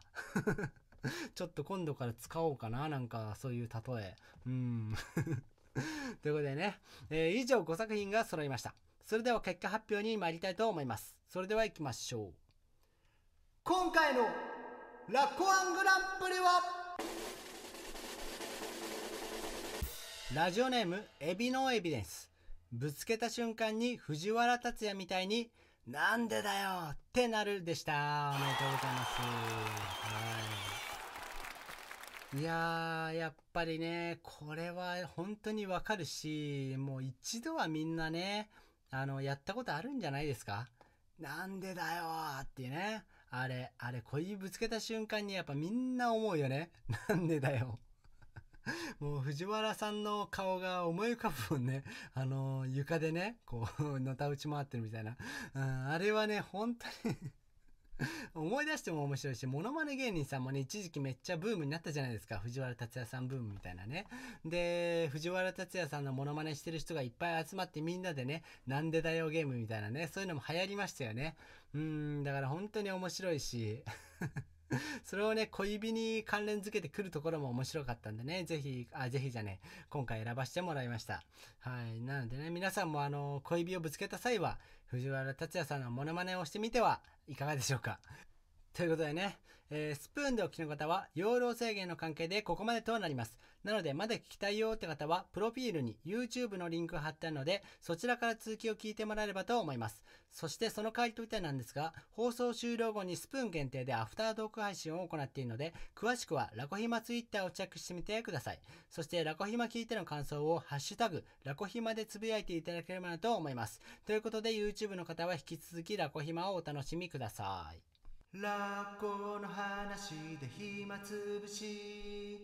<laughs> ちょっと今度から使おうかな。なんか、そういう例え。うん。<laughs> ということでね、えー、以上5作品が揃いました。それでは結果発表に参りたいと思います。それでは行きましょう。今回のラッコアングランプリはラジオネームエビのエビデンス。ぶつけた瞬間に藤原竜也みたいになんでだよってなるでした。おめでとうございます。はい。いやー、やっぱりね、これは本当にわかるし、もう一度はみんなね、あの、やったことあるんじゃないですかなんでだよーってね。あれ、あれ、恋ぶつけた瞬間にやっぱみんな思うよね。なんでだよ。もう藤原さんの顔が思い浮かぶもんね。あの、床でね、こう、のたうち回ってるみたいな。うん、あれはね、本当に <laughs> 思い出しても面白いし、モノマネ芸人さんもね、一時期めっちゃブームになったじゃないですか。藤原達也さんブームみたいなね。で、藤原達也さんのモノマネしてる人がいっぱい集まってみんなでね、なんでだよゲームみたいなね、そういうのも流行りましたよね。うん、だから本当に面白いし。<laughs> それをね、小指に関連づけてくるところも面白かったんでね、ぜひ、あ、ぜひじゃね、今回選ばせてもらいました。はい。なのでね、皆さんもあの、小指をぶつけた際は、藤原竜也さんのモノマネをしてみてはいかがでしょうかということでね、えー、スプーンでお聞きの方は、容量制限の関係でここまでとなります。なので、まだ聞きたいよって方は、プロフィールに YouTube のリンクを貼ってあるので、そちらから続きを聞いてもらえればと思います。そして、その代わりといっなんですが、放送終了後にスプーン限定でアフタートーク配信を行っているので、詳しくは、ラコヒマ Twitter をチェックしてみてください。そして、ラコヒマ聞いての感想を、ハッシュタグ、ラコヒマでつぶやいていただければなと思います。ということで、YouTube の方は引き続きラコヒマをお楽しみください。ラッコの話で暇つぶし。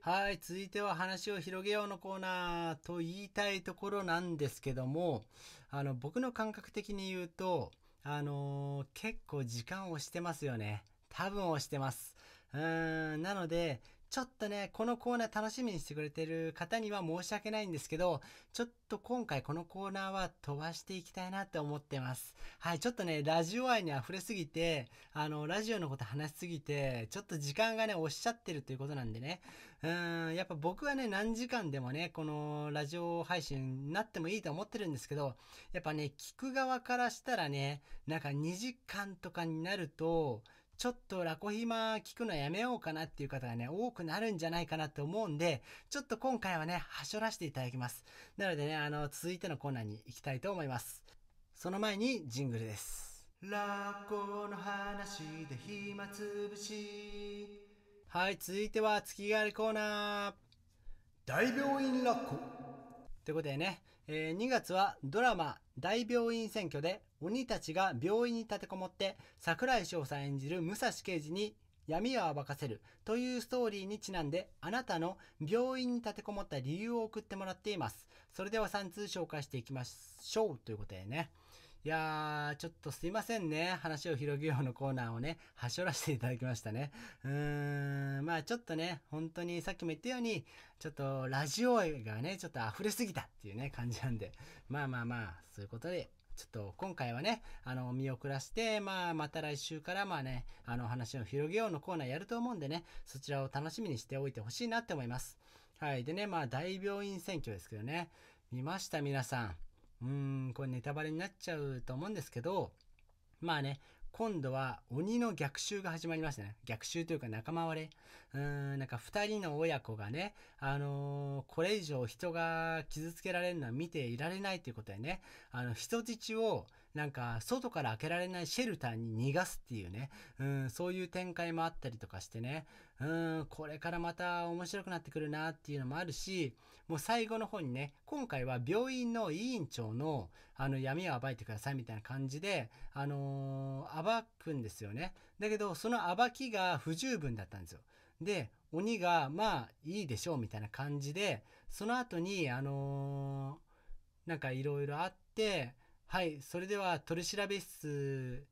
はい、続いては話を広げようのコーナーと言いたいところなんですけども、あの、僕の感覚的に言うと、あのー、結構時間を押してますよね。多分押してます。うーん、なので、ちょっとね、このコーナー楽しみにしてくれてる方には申し訳ないんですけど、ちょっと今回このコーナーは飛ばしていきたいなって思ってます。はい、ちょっとね、ラジオ愛に溢れすぎて、あの、ラジオのこと話しすぎて、ちょっと時間がね、おっしゃってるということなんでね。うーん、やっぱ僕はね、何時間でもね、このラジオ配信になってもいいと思ってるんですけど、やっぱね、聞く側からしたらね、なんか2時間とかになると、ちょっとラコヒマ聞くのやめようかなっていう方がね、多くなるんじゃないかなと思うんで、ちょっと今回はね、はしょらせていただきます。なのでね、あの、続いてのコーナーに行きたいと思います。その前にジングルです。ラコの話で暇つぶし。はい、続いては月替わりコーナー。大病院ラッコ。ということでね、えー、2月はドラマ大病院選挙で鬼たちが病院に立てこもって桜井翔さん演じる武蔵刑事に闇を暴かせるというストーリーにちなんであなたの病院に立てこもった理由を送ってもらっています。それでは3通紹介していきましょうということでね。いやー、ちょっとすいませんね。話を広げようのコーナーをね、はしょらせていただきましたね。うーん、まあちょっとね、本当にさっきも言ったように、ちょっとラジオがね、ちょっと溢れすぎたっていうね、感じなんで。まあまあまあ、そういうことでちょっと今回はね、あの、見送らせて、まあ、また来週からまあね、あの、話を広げようのコーナーやると思うんでね、そちらを楽しみにしておいてほしいなって思います。はい。でね、まあ、大病院選挙ですけどね、見ました皆さん。うーん、これネタバレになっちゃうと思うんですけど、まあね、今度は鬼の逆襲が始まりましたね。逆襲というか仲間割れ。うーん、なんか2人の親子がね、あのー、これ以上人が傷つけられるのは見ていられないということでね、あの、人質を、なんか、外から開けられないシェルターに逃がすっていうね、うん、そういう展開もあったりとかしてね、うん、これからまた面白くなってくるなっていうのもあるし、もう最後の方にね、今回は病院の委員長の、あの、闇を暴いてくださいみたいな感じで、あのー、暴くんですよね。だけど、その暴きが不十分だったんですよ。で、鬼が、まあ、いいでしょうみたいな感じで、その後に、あのー、なんかいろいろあって、はい、それでは取調室、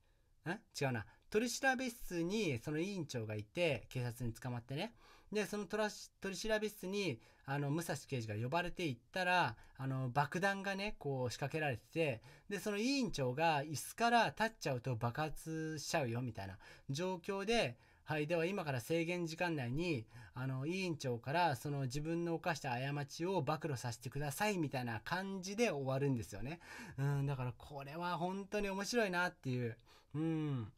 ん違うな。取調室にその委員長がいて、警察に捕まってね。で、その取調室に、あの、武蔵刑事が呼ばれていったら、あの、爆弾がね、こう仕掛けられてて、で、その委員長が椅子から立っちゃうと爆発しちゃうよ、みたいな状況で、はい、では今から制限時間内に、あの、委員長からその自分の犯した過ちを暴露させてくださいみたいな感じで終わるんですよね。うん、だからこれは本当に面白いなっていう。うん。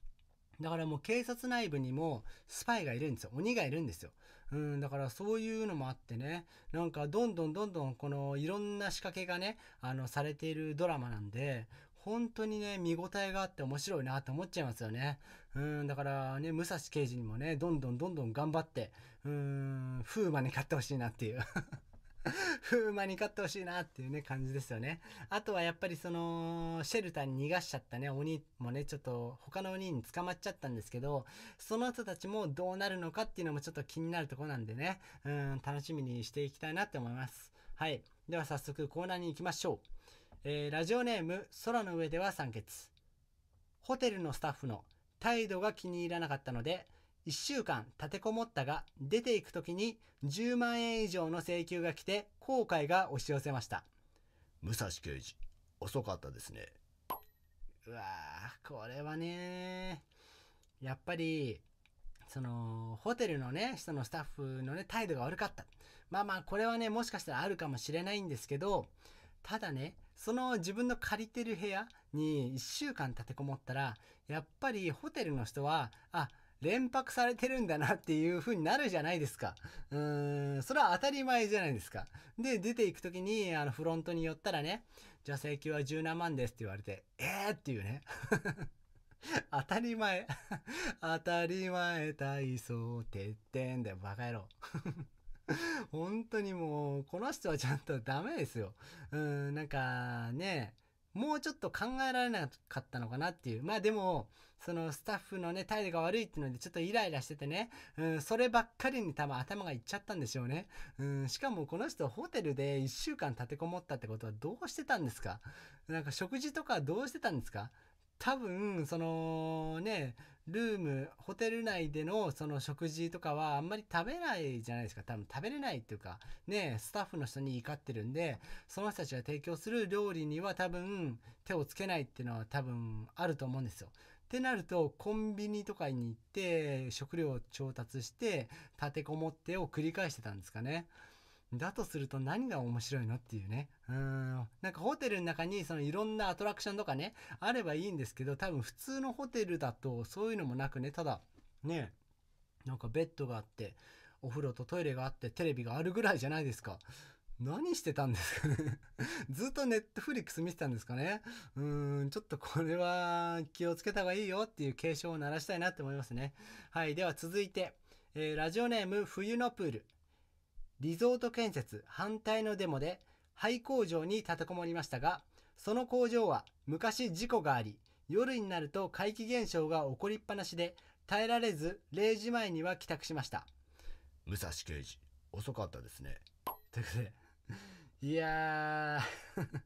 だからもう警察内部にもスパイがいるんですよ。鬼がいるんですよ。うん、だからそういうのもあってね、なんかどんどんどんどんこのいろんな仕掛けがね、あの、されているドラマなんで、本当にね、見応えがあって面白いなと思っちゃいますよね。うん、だからね、武蔵刑事にもね、どんどんどんどん頑張って、うん、風魔に勝ってほしいなっていう <laughs> 風魔に勝ってほしいなっていうね、感じですよね。あとはやっぱりその、シェルターに逃がしちゃったね、鬼もね、ちょっと他の鬼に捕まっちゃったんですけど、その人たちもどうなるのかっていうのもちょっと気になるとこなんでね、うん、楽しみにしていきたいなって思います。はい。では早速コーナーに行きましょう。えー、ラジオネーム、空の上では酸欠。ホテルのスタッフの態度が気に入らなかったので、1週間立てこもったが、出ていく時に10万円以上の請求が来て、後悔が押し寄せました。武蔵刑事、遅かったですね。うわー、これはねやっぱり、その、ホテルのね、人のスタッフのね、態度が悪かった。まあまあ、これはね、もしかしたらあるかもしれないんですけど、ただね、その自分の借りてる部屋に1週間立てこもったら、やっぱりホテルの人は、あ、連泊されてるんだなっていう風になるじゃないですか。うーん、それは当たり前じゃないですか。で、出ていくときに、あの、フロントに寄ったらね、じゃあ請求は17万ですって言われて、えーっていうね。<laughs> 当たり前。<laughs> 当たり前体操てってんだよ、バカ野郎。<laughs> <laughs> 本当にもう、この人はちゃんとダメですよ。うん、なんかね、もうちょっと考えられなかったのかなっていう。まあでも、そのスタッフのね、態度が悪いっていうので、ちょっとイライラしててね、うん、そればっかりに多分頭がいっちゃったんでしょうね。うん、しかもこの人ホテルで1週間立てこもったってことはどうしてたんですかなんか食事とかどうしてたんですか多分、そのね、ルームホテル内でのその食事とかはあんまり食べないじゃないですか多分食べれないっていうかねスタッフの人に怒ってるんでその人たちが提供する料理には多分手をつけないっていうのは多分あると思うんですよ。ってなるとコンビニとかに行って食料を調達して立てこもってを繰り返してたんですかね。だとすると何が面白いのっていうね。うん。なんかホテルの中にそのいろんなアトラクションとかね、あればいいんですけど、多分普通のホテルだとそういうのもなくね、ただ、ね、なんかベッドがあって、お風呂とトイレがあって、テレビがあるぐらいじゃないですか。何してたんですかね <laughs> ずっとネットフリックス見てたんですかねうーん、ちょっとこれは気をつけた方がいいよっていう警鐘を鳴らしたいなって思いますね。はい、では続いて、えー、ラジオネーム冬のプール。リゾート建設反対のデモで廃工場に立てこもりましたが、その工場は昔事故があり、夜になると怪奇現象が起こりっぱなしで、耐えられず0時前には帰宅しました。武蔵刑事、遅かったですね。ということで、いやー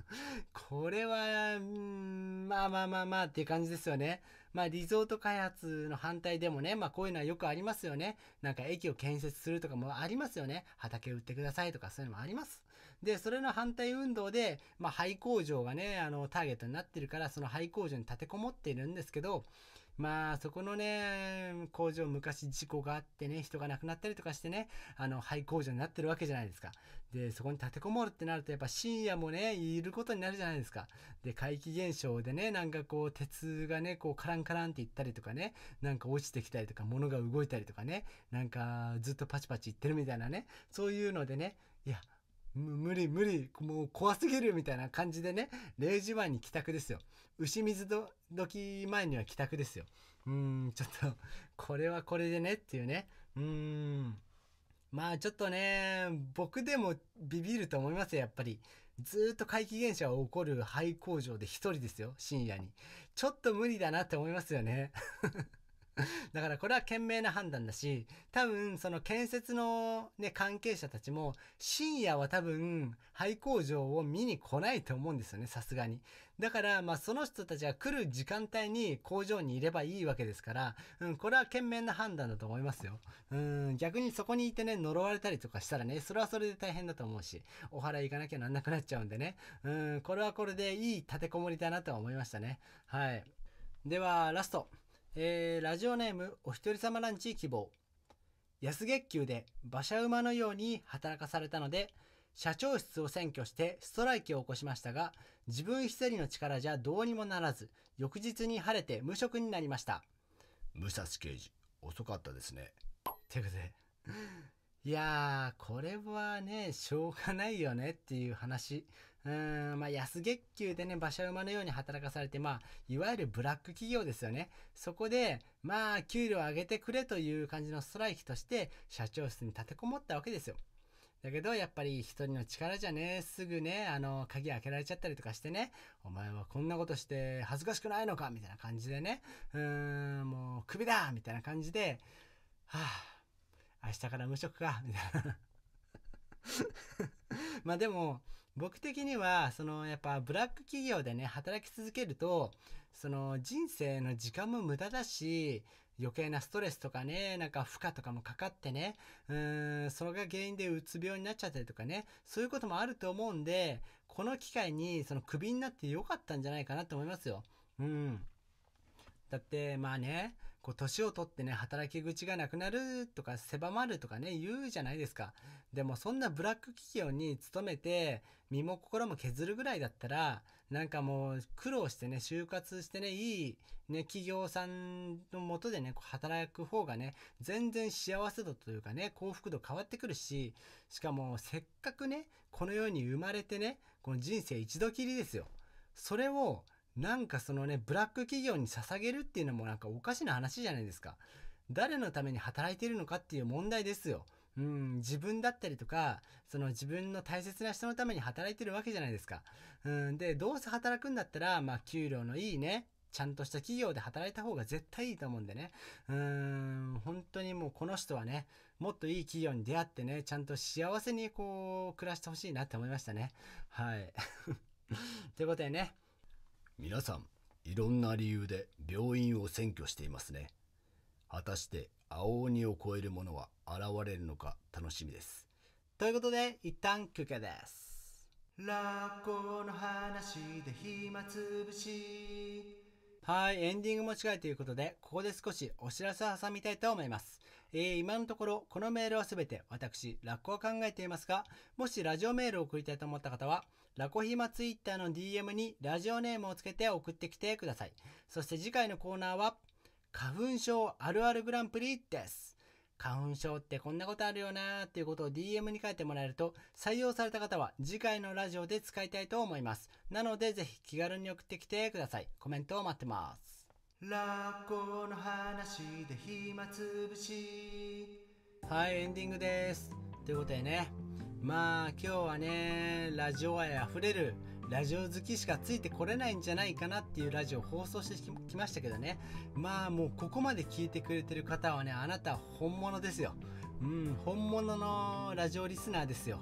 <laughs> これは、まあまあまあまあっていう感じですよね。まあ、リゾート開発の反対でもね、まあ、こういうのはよくありますよね。なんか駅を建設するとかもありますよね。畑を売ってくださいとかそういうのもあります。で、それの反対運動で、まあ、廃工場がね、あの、ターゲットになってるから、その廃工場に立てこもっているんですけど、まあそこのね工場昔事故があってね人が亡くなったりとかしてねあの廃工場になってるわけじゃないですかでそこに立てこもるってなるとやっぱ深夜もねいることになるじゃないですかで怪奇現象でねなんかこう鉄がねこうカランカランっていったりとかねなんか落ちてきたりとか物が動いたりとかねなんかずっとパチパチいってるみたいなねそういうのでねいや無理無理、もう怖すぎるみたいな感じでね、0時前に帰宅ですよ。牛水ど時前には帰宅ですよ。うん、ちょっと、これはこれでねっていうね。うん。まあちょっとね、僕でもビビると思いますよ、やっぱり。ずっと怪奇現象が起こる廃工場で一人ですよ、深夜に。ちょっと無理だなって思いますよね。<laughs> だからこれは賢明な判断だし、多分その建設のね、関係者たちも深夜は多分廃工場を見に来ないと思うんですよね、さすがに。だからまあその人たちが来る時間帯に工場にいればいいわけですから、うん、これは賢明な判断だと思いますよ。うん、逆にそこにいてね、呪われたりとかしたらね、それはそれで大変だと思うし、お払い行かなきゃなんなくなっちゃうんでね。うん、これはこれでいい立てこもりだなとは思いましたね。はい。では、ラスト。えー、ラジオネームお一人様ランチ希望安月給で馬車馬のように働かされたので社長室を占拠してストライキを起こしましたが自分一人の力じゃどうにもならず翌日に晴れて無職になりました武蔵刑事遅かったですねということでいやー、これはね、しょうがないよねっていう話。うん、まあ、安月給でね、馬車馬のように働かされて、まあ、いわゆるブラック企業ですよね。そこで、まあ、給料上げてくれという感じのストライキとして、社長室に立てこもったわけですよ。だけど、やっぱり一人の力じゃね、すぐね、あの、鍵開けられちゃったりとかしてね、お前はこんなことして恥ずかしくないのかみたいな感じでね、うーん、もう、クビだみたいな感じで、はぁ、あ、明日から無職か、みたいな <laughs> まあでも、僕的には、そのやっぱブラック企業でね、働き続けると、その人生の時間も無駄だし、余計なストレスとかね、なんか負荷とかもかかってね、うーん、それが原因でうつ病になっちゃったりとかね、そういうこともあると思うんで、この機会にそのクビになってよかったんじゃないかなと思いますよ。うん。だって、まあね、こう、年を取ってね、働き口がなくなるとか、狭まるとかね、言うじゃないですか。でも、そんなブラック企業に勤めて、身も心も削るぐらいだったら、なんかもう、苦労してね、就活してね、いい、ね、企業さんのもとでね、働く方がね、全然幸せ度というかね、幸福度変わってくるし、しかも、せっかくね、この世に生まれてね、この人生一度きりですよ。それを、なんかそのね、ブラック企業に捧げるっていうのもなんかおかしな話じゃないですか。誰のために働いてるのかっていう問題ですよ。うん、自分だったりとか、その自分の大切な人のために働いてるわけじゃないですか。うん、で、どうせ働くんだったら、まあ、給料のいいね、ちゃんとした企業で働いた方が絶対いいと思うんでね。うーん、本当にもうこの人はね、もっといい企業に出会ってね、ちゃんと幸せにこう、暮らしてほしいなって思いましたね。はい。ということでね、皆さん、いろんな理由で病院を占拠していますね。果たして青鬼を超えるものは現れるのか楽しみです。ということで、一旦休憩です。ラッコの話で暇つぶし。はい、エンディングも違いということで、ここで少しお知らせを挟みたいと思います。えー、今のところ、このメールはすべて私、ラッコを考えていますが、もしラジオメールを送りたいと思った方は、ラコヒマツイッターの DM にラジオネームをつけて送ってきてください。そして次回のコーナーは、花粉症あるあるグランプリです。花粉症ってこんなことあるよなーっていうことを DM に書いてもらえると採用された方は次回のラジオで使いたいと思います。なのでぜひ気軽に送ってきてください。コメントを待ってます。ラコの話で暇つぶしはいエンディングですということでねまあ今日はねラジオ愛あふれるラジオ好きしかついてこれないんじゃないかなっていうラジオを放送してきましたけどねまあもうここまで聞いてくれてる方はねあなた本物ですようん本物のラジオリスナーですよ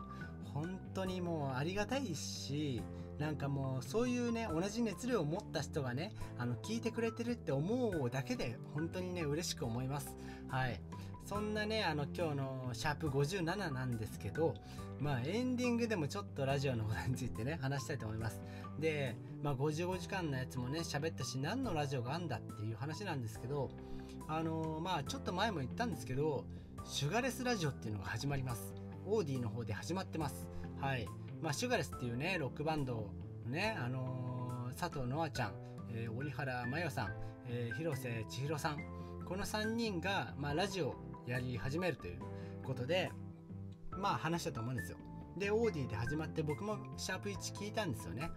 本当にもうありがたいしなんかもうそういうね同じ熱量を持った人がねあの聞いてくれてるって思うだけで本当にね嬉しく思いますはいそんなねあの今日のシャープ57なんですけどまあエンディングでもちょっとラジオのことについてね話したいと思いますで、まあ、55時間のやつもね喋ったし何のラジオがあんだっていう話なんですけどあのー、まあちょっと前も言ったんですけどシュガレスラジオっていうのが始まりますオーディの方で始まってますはいまあシュガレスっていうねロックバンドねあのー、佐藤のあちゃん、えー、折原真世さん、えー、広瀬千尋さんこの3人が、まあ、ラジオやり始めるということでまあ話したと思うんですよでオーディで始まって僕もシャープ1聞いたんですよね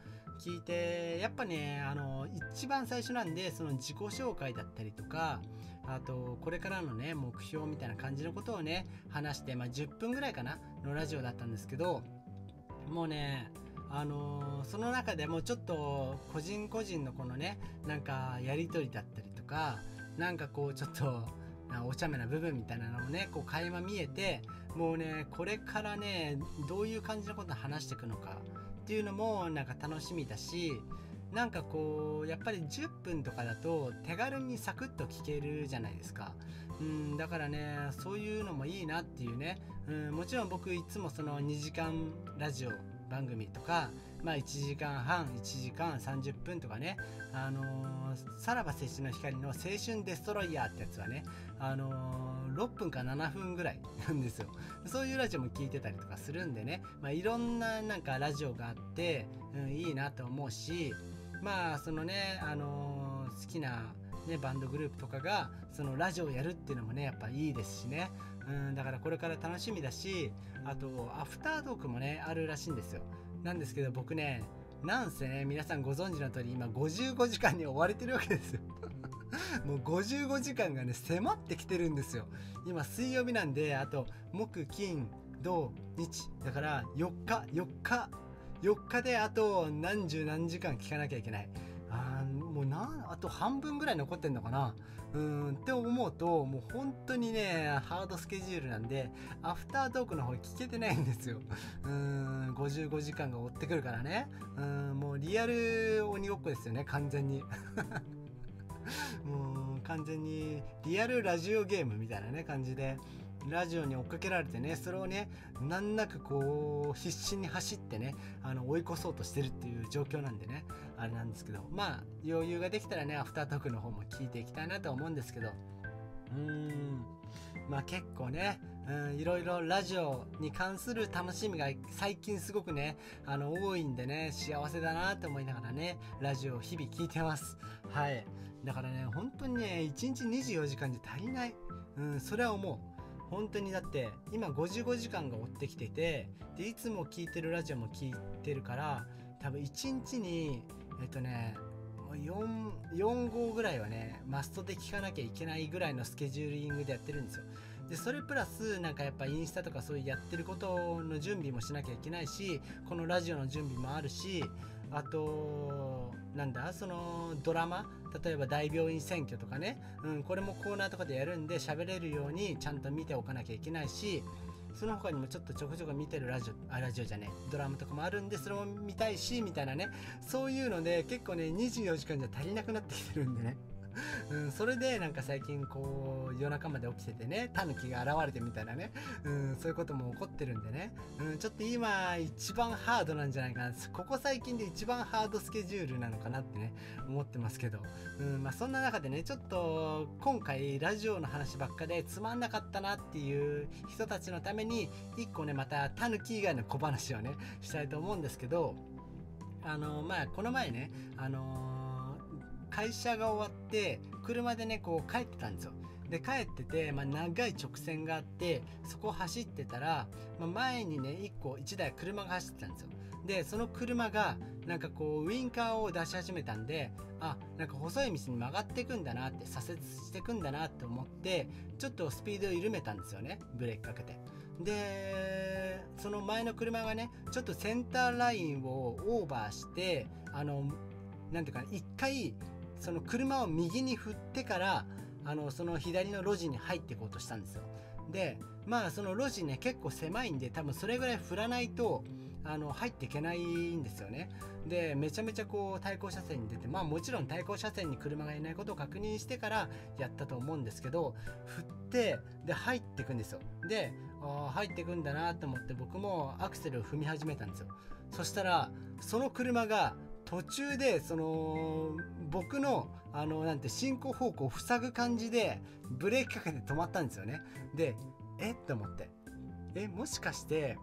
聞いてやっぱねあの一番最初なんでその自己紹介だったりとかあとこれからのね目標みたいな感じのことをね話して、まあ、10分ぐらいかなのラジオだったんですけどもうねあのその中でもちょっと個人個人のこのねなんかやり取りだったりとかなんかこうちょっとお茶目な部分みたいなのもねこう垣間見えてもうねこれからねどういう感じのことを話していくのかっていうのもなんか楽しみだしなんかこうやっぱり10分とかだと手軽にサクッと聞けるじゃないですかうんだからねそういうのもいいなっていうねうんもちろん僕いつもその2時間ラジオ番組とかまあ、1時間半1時間30分とかね、あのー、さらば青春の光の青春デストロイヤーってやつはね、あのー、6分か7分ぐらいなんですよそういうラジオも聞いてたりとかするんでね、まあ、いろんななんかラジオがあって、うん、いいなと思うしまあそのね、あのー、好きなね、バンドグループとかがそのラジオをやるっていうのもねやっぱいいですしねうんだからこれから楽しみだしあとアフタートークもねあるらしいんですよなんですけど僕ねなんせね皆さんご存知の通り今55時間に追われてるわけですよもう55時間がね迫ってきてるんですよ今水曜日なんであと木金土日だから4日4日4日であと何十何時間聞かなきゃいけないあもうなあと半分ぐらい残ってんのかなうんって思うともう本当にねハードスケジュールなんでアフタートークの方聞けてないんですよ <laughs> うん55時間が追ってくるからねうんもうリアル鬼ごっこですよね完全に <laughs> もう完全にリアルラジオゲームみたいなね感じでラジオに追っかけられてねそれをね難なくこう必死に走ってねあの追い越そうとしてるっていう状況なんでねあれなんですけどまあ余裕ができたらねアフタートークの方も聞いていきたいなと思うんですけどうーんまあ結構ねうんいろいろラジオに関する楽しみが最近すごくねあの多いんでね幸せだなと思いながらねラジオを日々聞いてますはいだからね本当にね1日24時間じゃ足りないうんそれは思う本当にだって今55時間が追ってきててでいつも聞いてるラジオも聞いてるから多分1日にえっとね 4, 4号ぐらいはねマストで聞かなきゃいけないぐらいのスケジューリングでやってるんですよでそれプラスなんかやっぱインスタとかそういうやってることの準備もしなきゃいけないしこのラジオの準備もあるしあとなんだそのドラマ例えば大病院選挙とかね、うん、これもコーナーとかでやるんで喋れるようにちゃんと見ておかなきゃいけないしその他にもちょっとちょこちょこ見てるラジオあラジオじゃねドラムとかもあるんでそれも見たいしみたいなねそういうので結構ね24時間じゃ足りなくなってきてるんでねうん、それでなんか最近こう夜中まで起きててねタヌキが現れてみたいなね、うん、そういうことも起こってるんでね、うん、ちょっと今一番ハードなんじゃないかなここ最近で一番ハードスケジュールなのかなってね思ってますけど、うんまあ、そんな中でねちょっと今回ラジオの話ばっかでつまんなかったなっていう人たちのために1個ねまたタヌキ以外の小話をねしたいと思うんですけどあのまあこの前ねあのー会社が終わって車でねこう帰ってたんですよで帰ってて、まあ、長い直線があってそこを走ってたら、まあ、前にね1個一台車が走ってたんですよでその車がなんかこうウインカーを出し始めたんであなんか細い道に曲がっていくんだなって左折していくんだなって思ってちょっとスピードを緩めたんですよねブレーキかけてでその前の車がねちょっとセンターラインをオーバーしてあの何ていうか1回その車を右に振ってからあのその左の路地に入っていこうとしたんですよでまあその路地ね結構狭いんで多分それぐらい振らないとあの入っていけないんですよねでめちゃめちゃこう対向車線に出てまあもちろん対向車線に車がいないことを確認してからやったと思うんですけど振ってで入っていくんですよであ入っていくんだなと思って僕もアクセルを踏み始めたんですよそしたらその車が途中でその僕のあのなんて進行方向を塞ぐ感じでブレーキかけて止まったんですよね。でえっと思ってえもしかして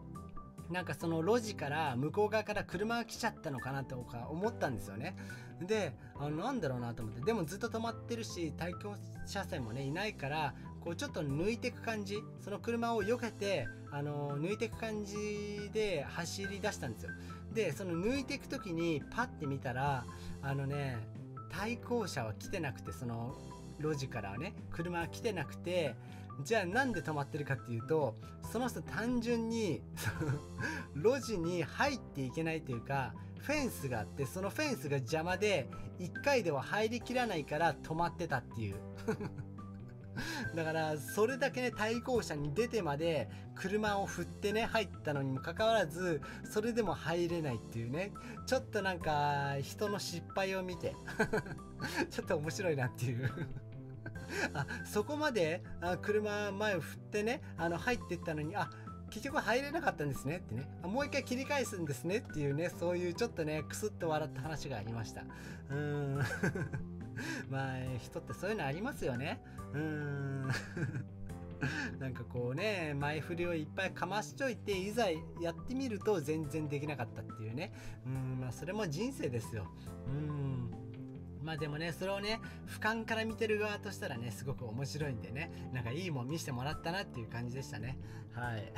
なんかその路地から向こう側から車が来ちゃったのかなとか思ったんですよね。であのなんだろうなと思ってでもずっと止まってるし対向車線もねいないからこうちょっと抜いてく感じその車を避けてあの抜いてく感じで走り出したんですよでその抜いていく時にパッて見たらあのね対向車は来てなくてその路地からね車は来てなくてじゃあなんで止まってるかっていうとその人単純に <laughs> 路地に入っていけないというかフェンスがあってそのフェンスが邪魔で1回では入りきらないから止まってたっていうだからそれだけね対向車に出てまで車を振ってね入ったのにもかかわらずそれでも入れないっていうねちょっとなんか人の失敗を見て <laughs> ちょっと面白いなっていうあそこまであ車前を振ってねあの入ってったのにあ結局入れなかったんですねってねもう一回切り返すんですねっていうねそういうちょっとねクスッと笑った話がありましたうーん <laughs> まあ人ってそういうのありますよねうん <laughs> なんかこうね前振りをいっぱいかましといていざやってみると全然できなかったっていうねうんまあそれも人生ですようんまあでもねそれをね俯瞰から見てる側としたらねすごく面白いんでねなんかいいもん見せてもらったなっていう感じでしたねはい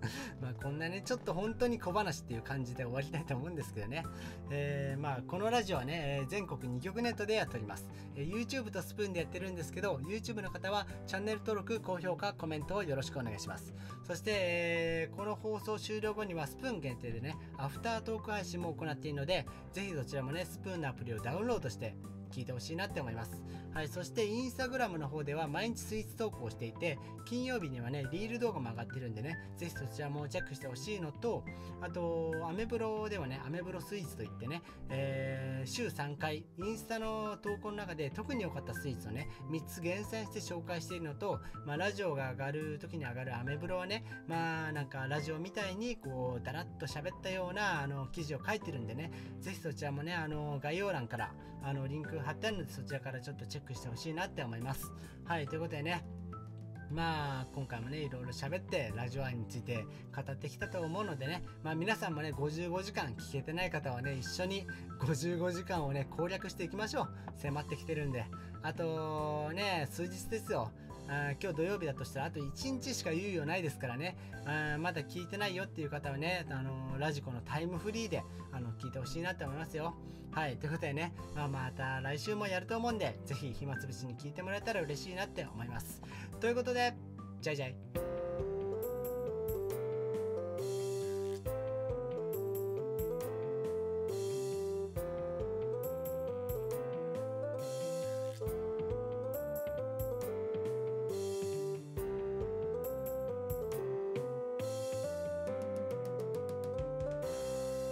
<laughs> まあこんなねちょっと本当に小話っていう感じで終わりたいと思うんですけどね、えー、まあこのラジオはね全国2局ネットでやっております、えー、YouTube とスプーンでやってるんですけど YouTube の方はチャンネル登録高評価コメントをよろしくお願いしますそして、えー、この放送終了後にはスプーン限定でねアフタートーク配信も行っているのでぜひどちらもねスプーンのアプリをダウンロードして聞いてほしいなって思いますはい、そしてインスタグラムの方では毎日スイーツ投稿していて金曜日にはねリール動画も上がってるんでねぜひそちらもチェックしてほしいのとあとアメブロではねアメブロスイーツといってね、えー、週3回インスタの投稿の中で特に良かったスイーツをね3つ厳選して紹介しているのと、まあ、ラジオが上がる時に上がるアメブロはねまあなんかラジオみたいにこうだらっと喋ったようなあの記事を書いてるんでねぜひそちらもねあの概要欄からあのリンク貼ってあるのでそちらからちょっとチェックしてほしいなって思います。はい、ということでね、まあ今回もねいろいろ喋ってラジオ愛について語ってきたと思うのでね、まあ、皆さんもね55時間聞けてない方はね一緒に55時間をね攻略していきましょう迫ってきてるんであとね数日ですよあ今日土曜日だとしたらあと1日しか猶予ないですからねまだ聞いてないよっていう方はね、あのー、ラジコのタイムフリーで、あの聞いてほしいなって思いますよ。はい、ということでね、まあ、また来週もやると思うんで是非暇つぶしに聞いてもらえたら嬉しいなって思います。ということでじゃいじゃい。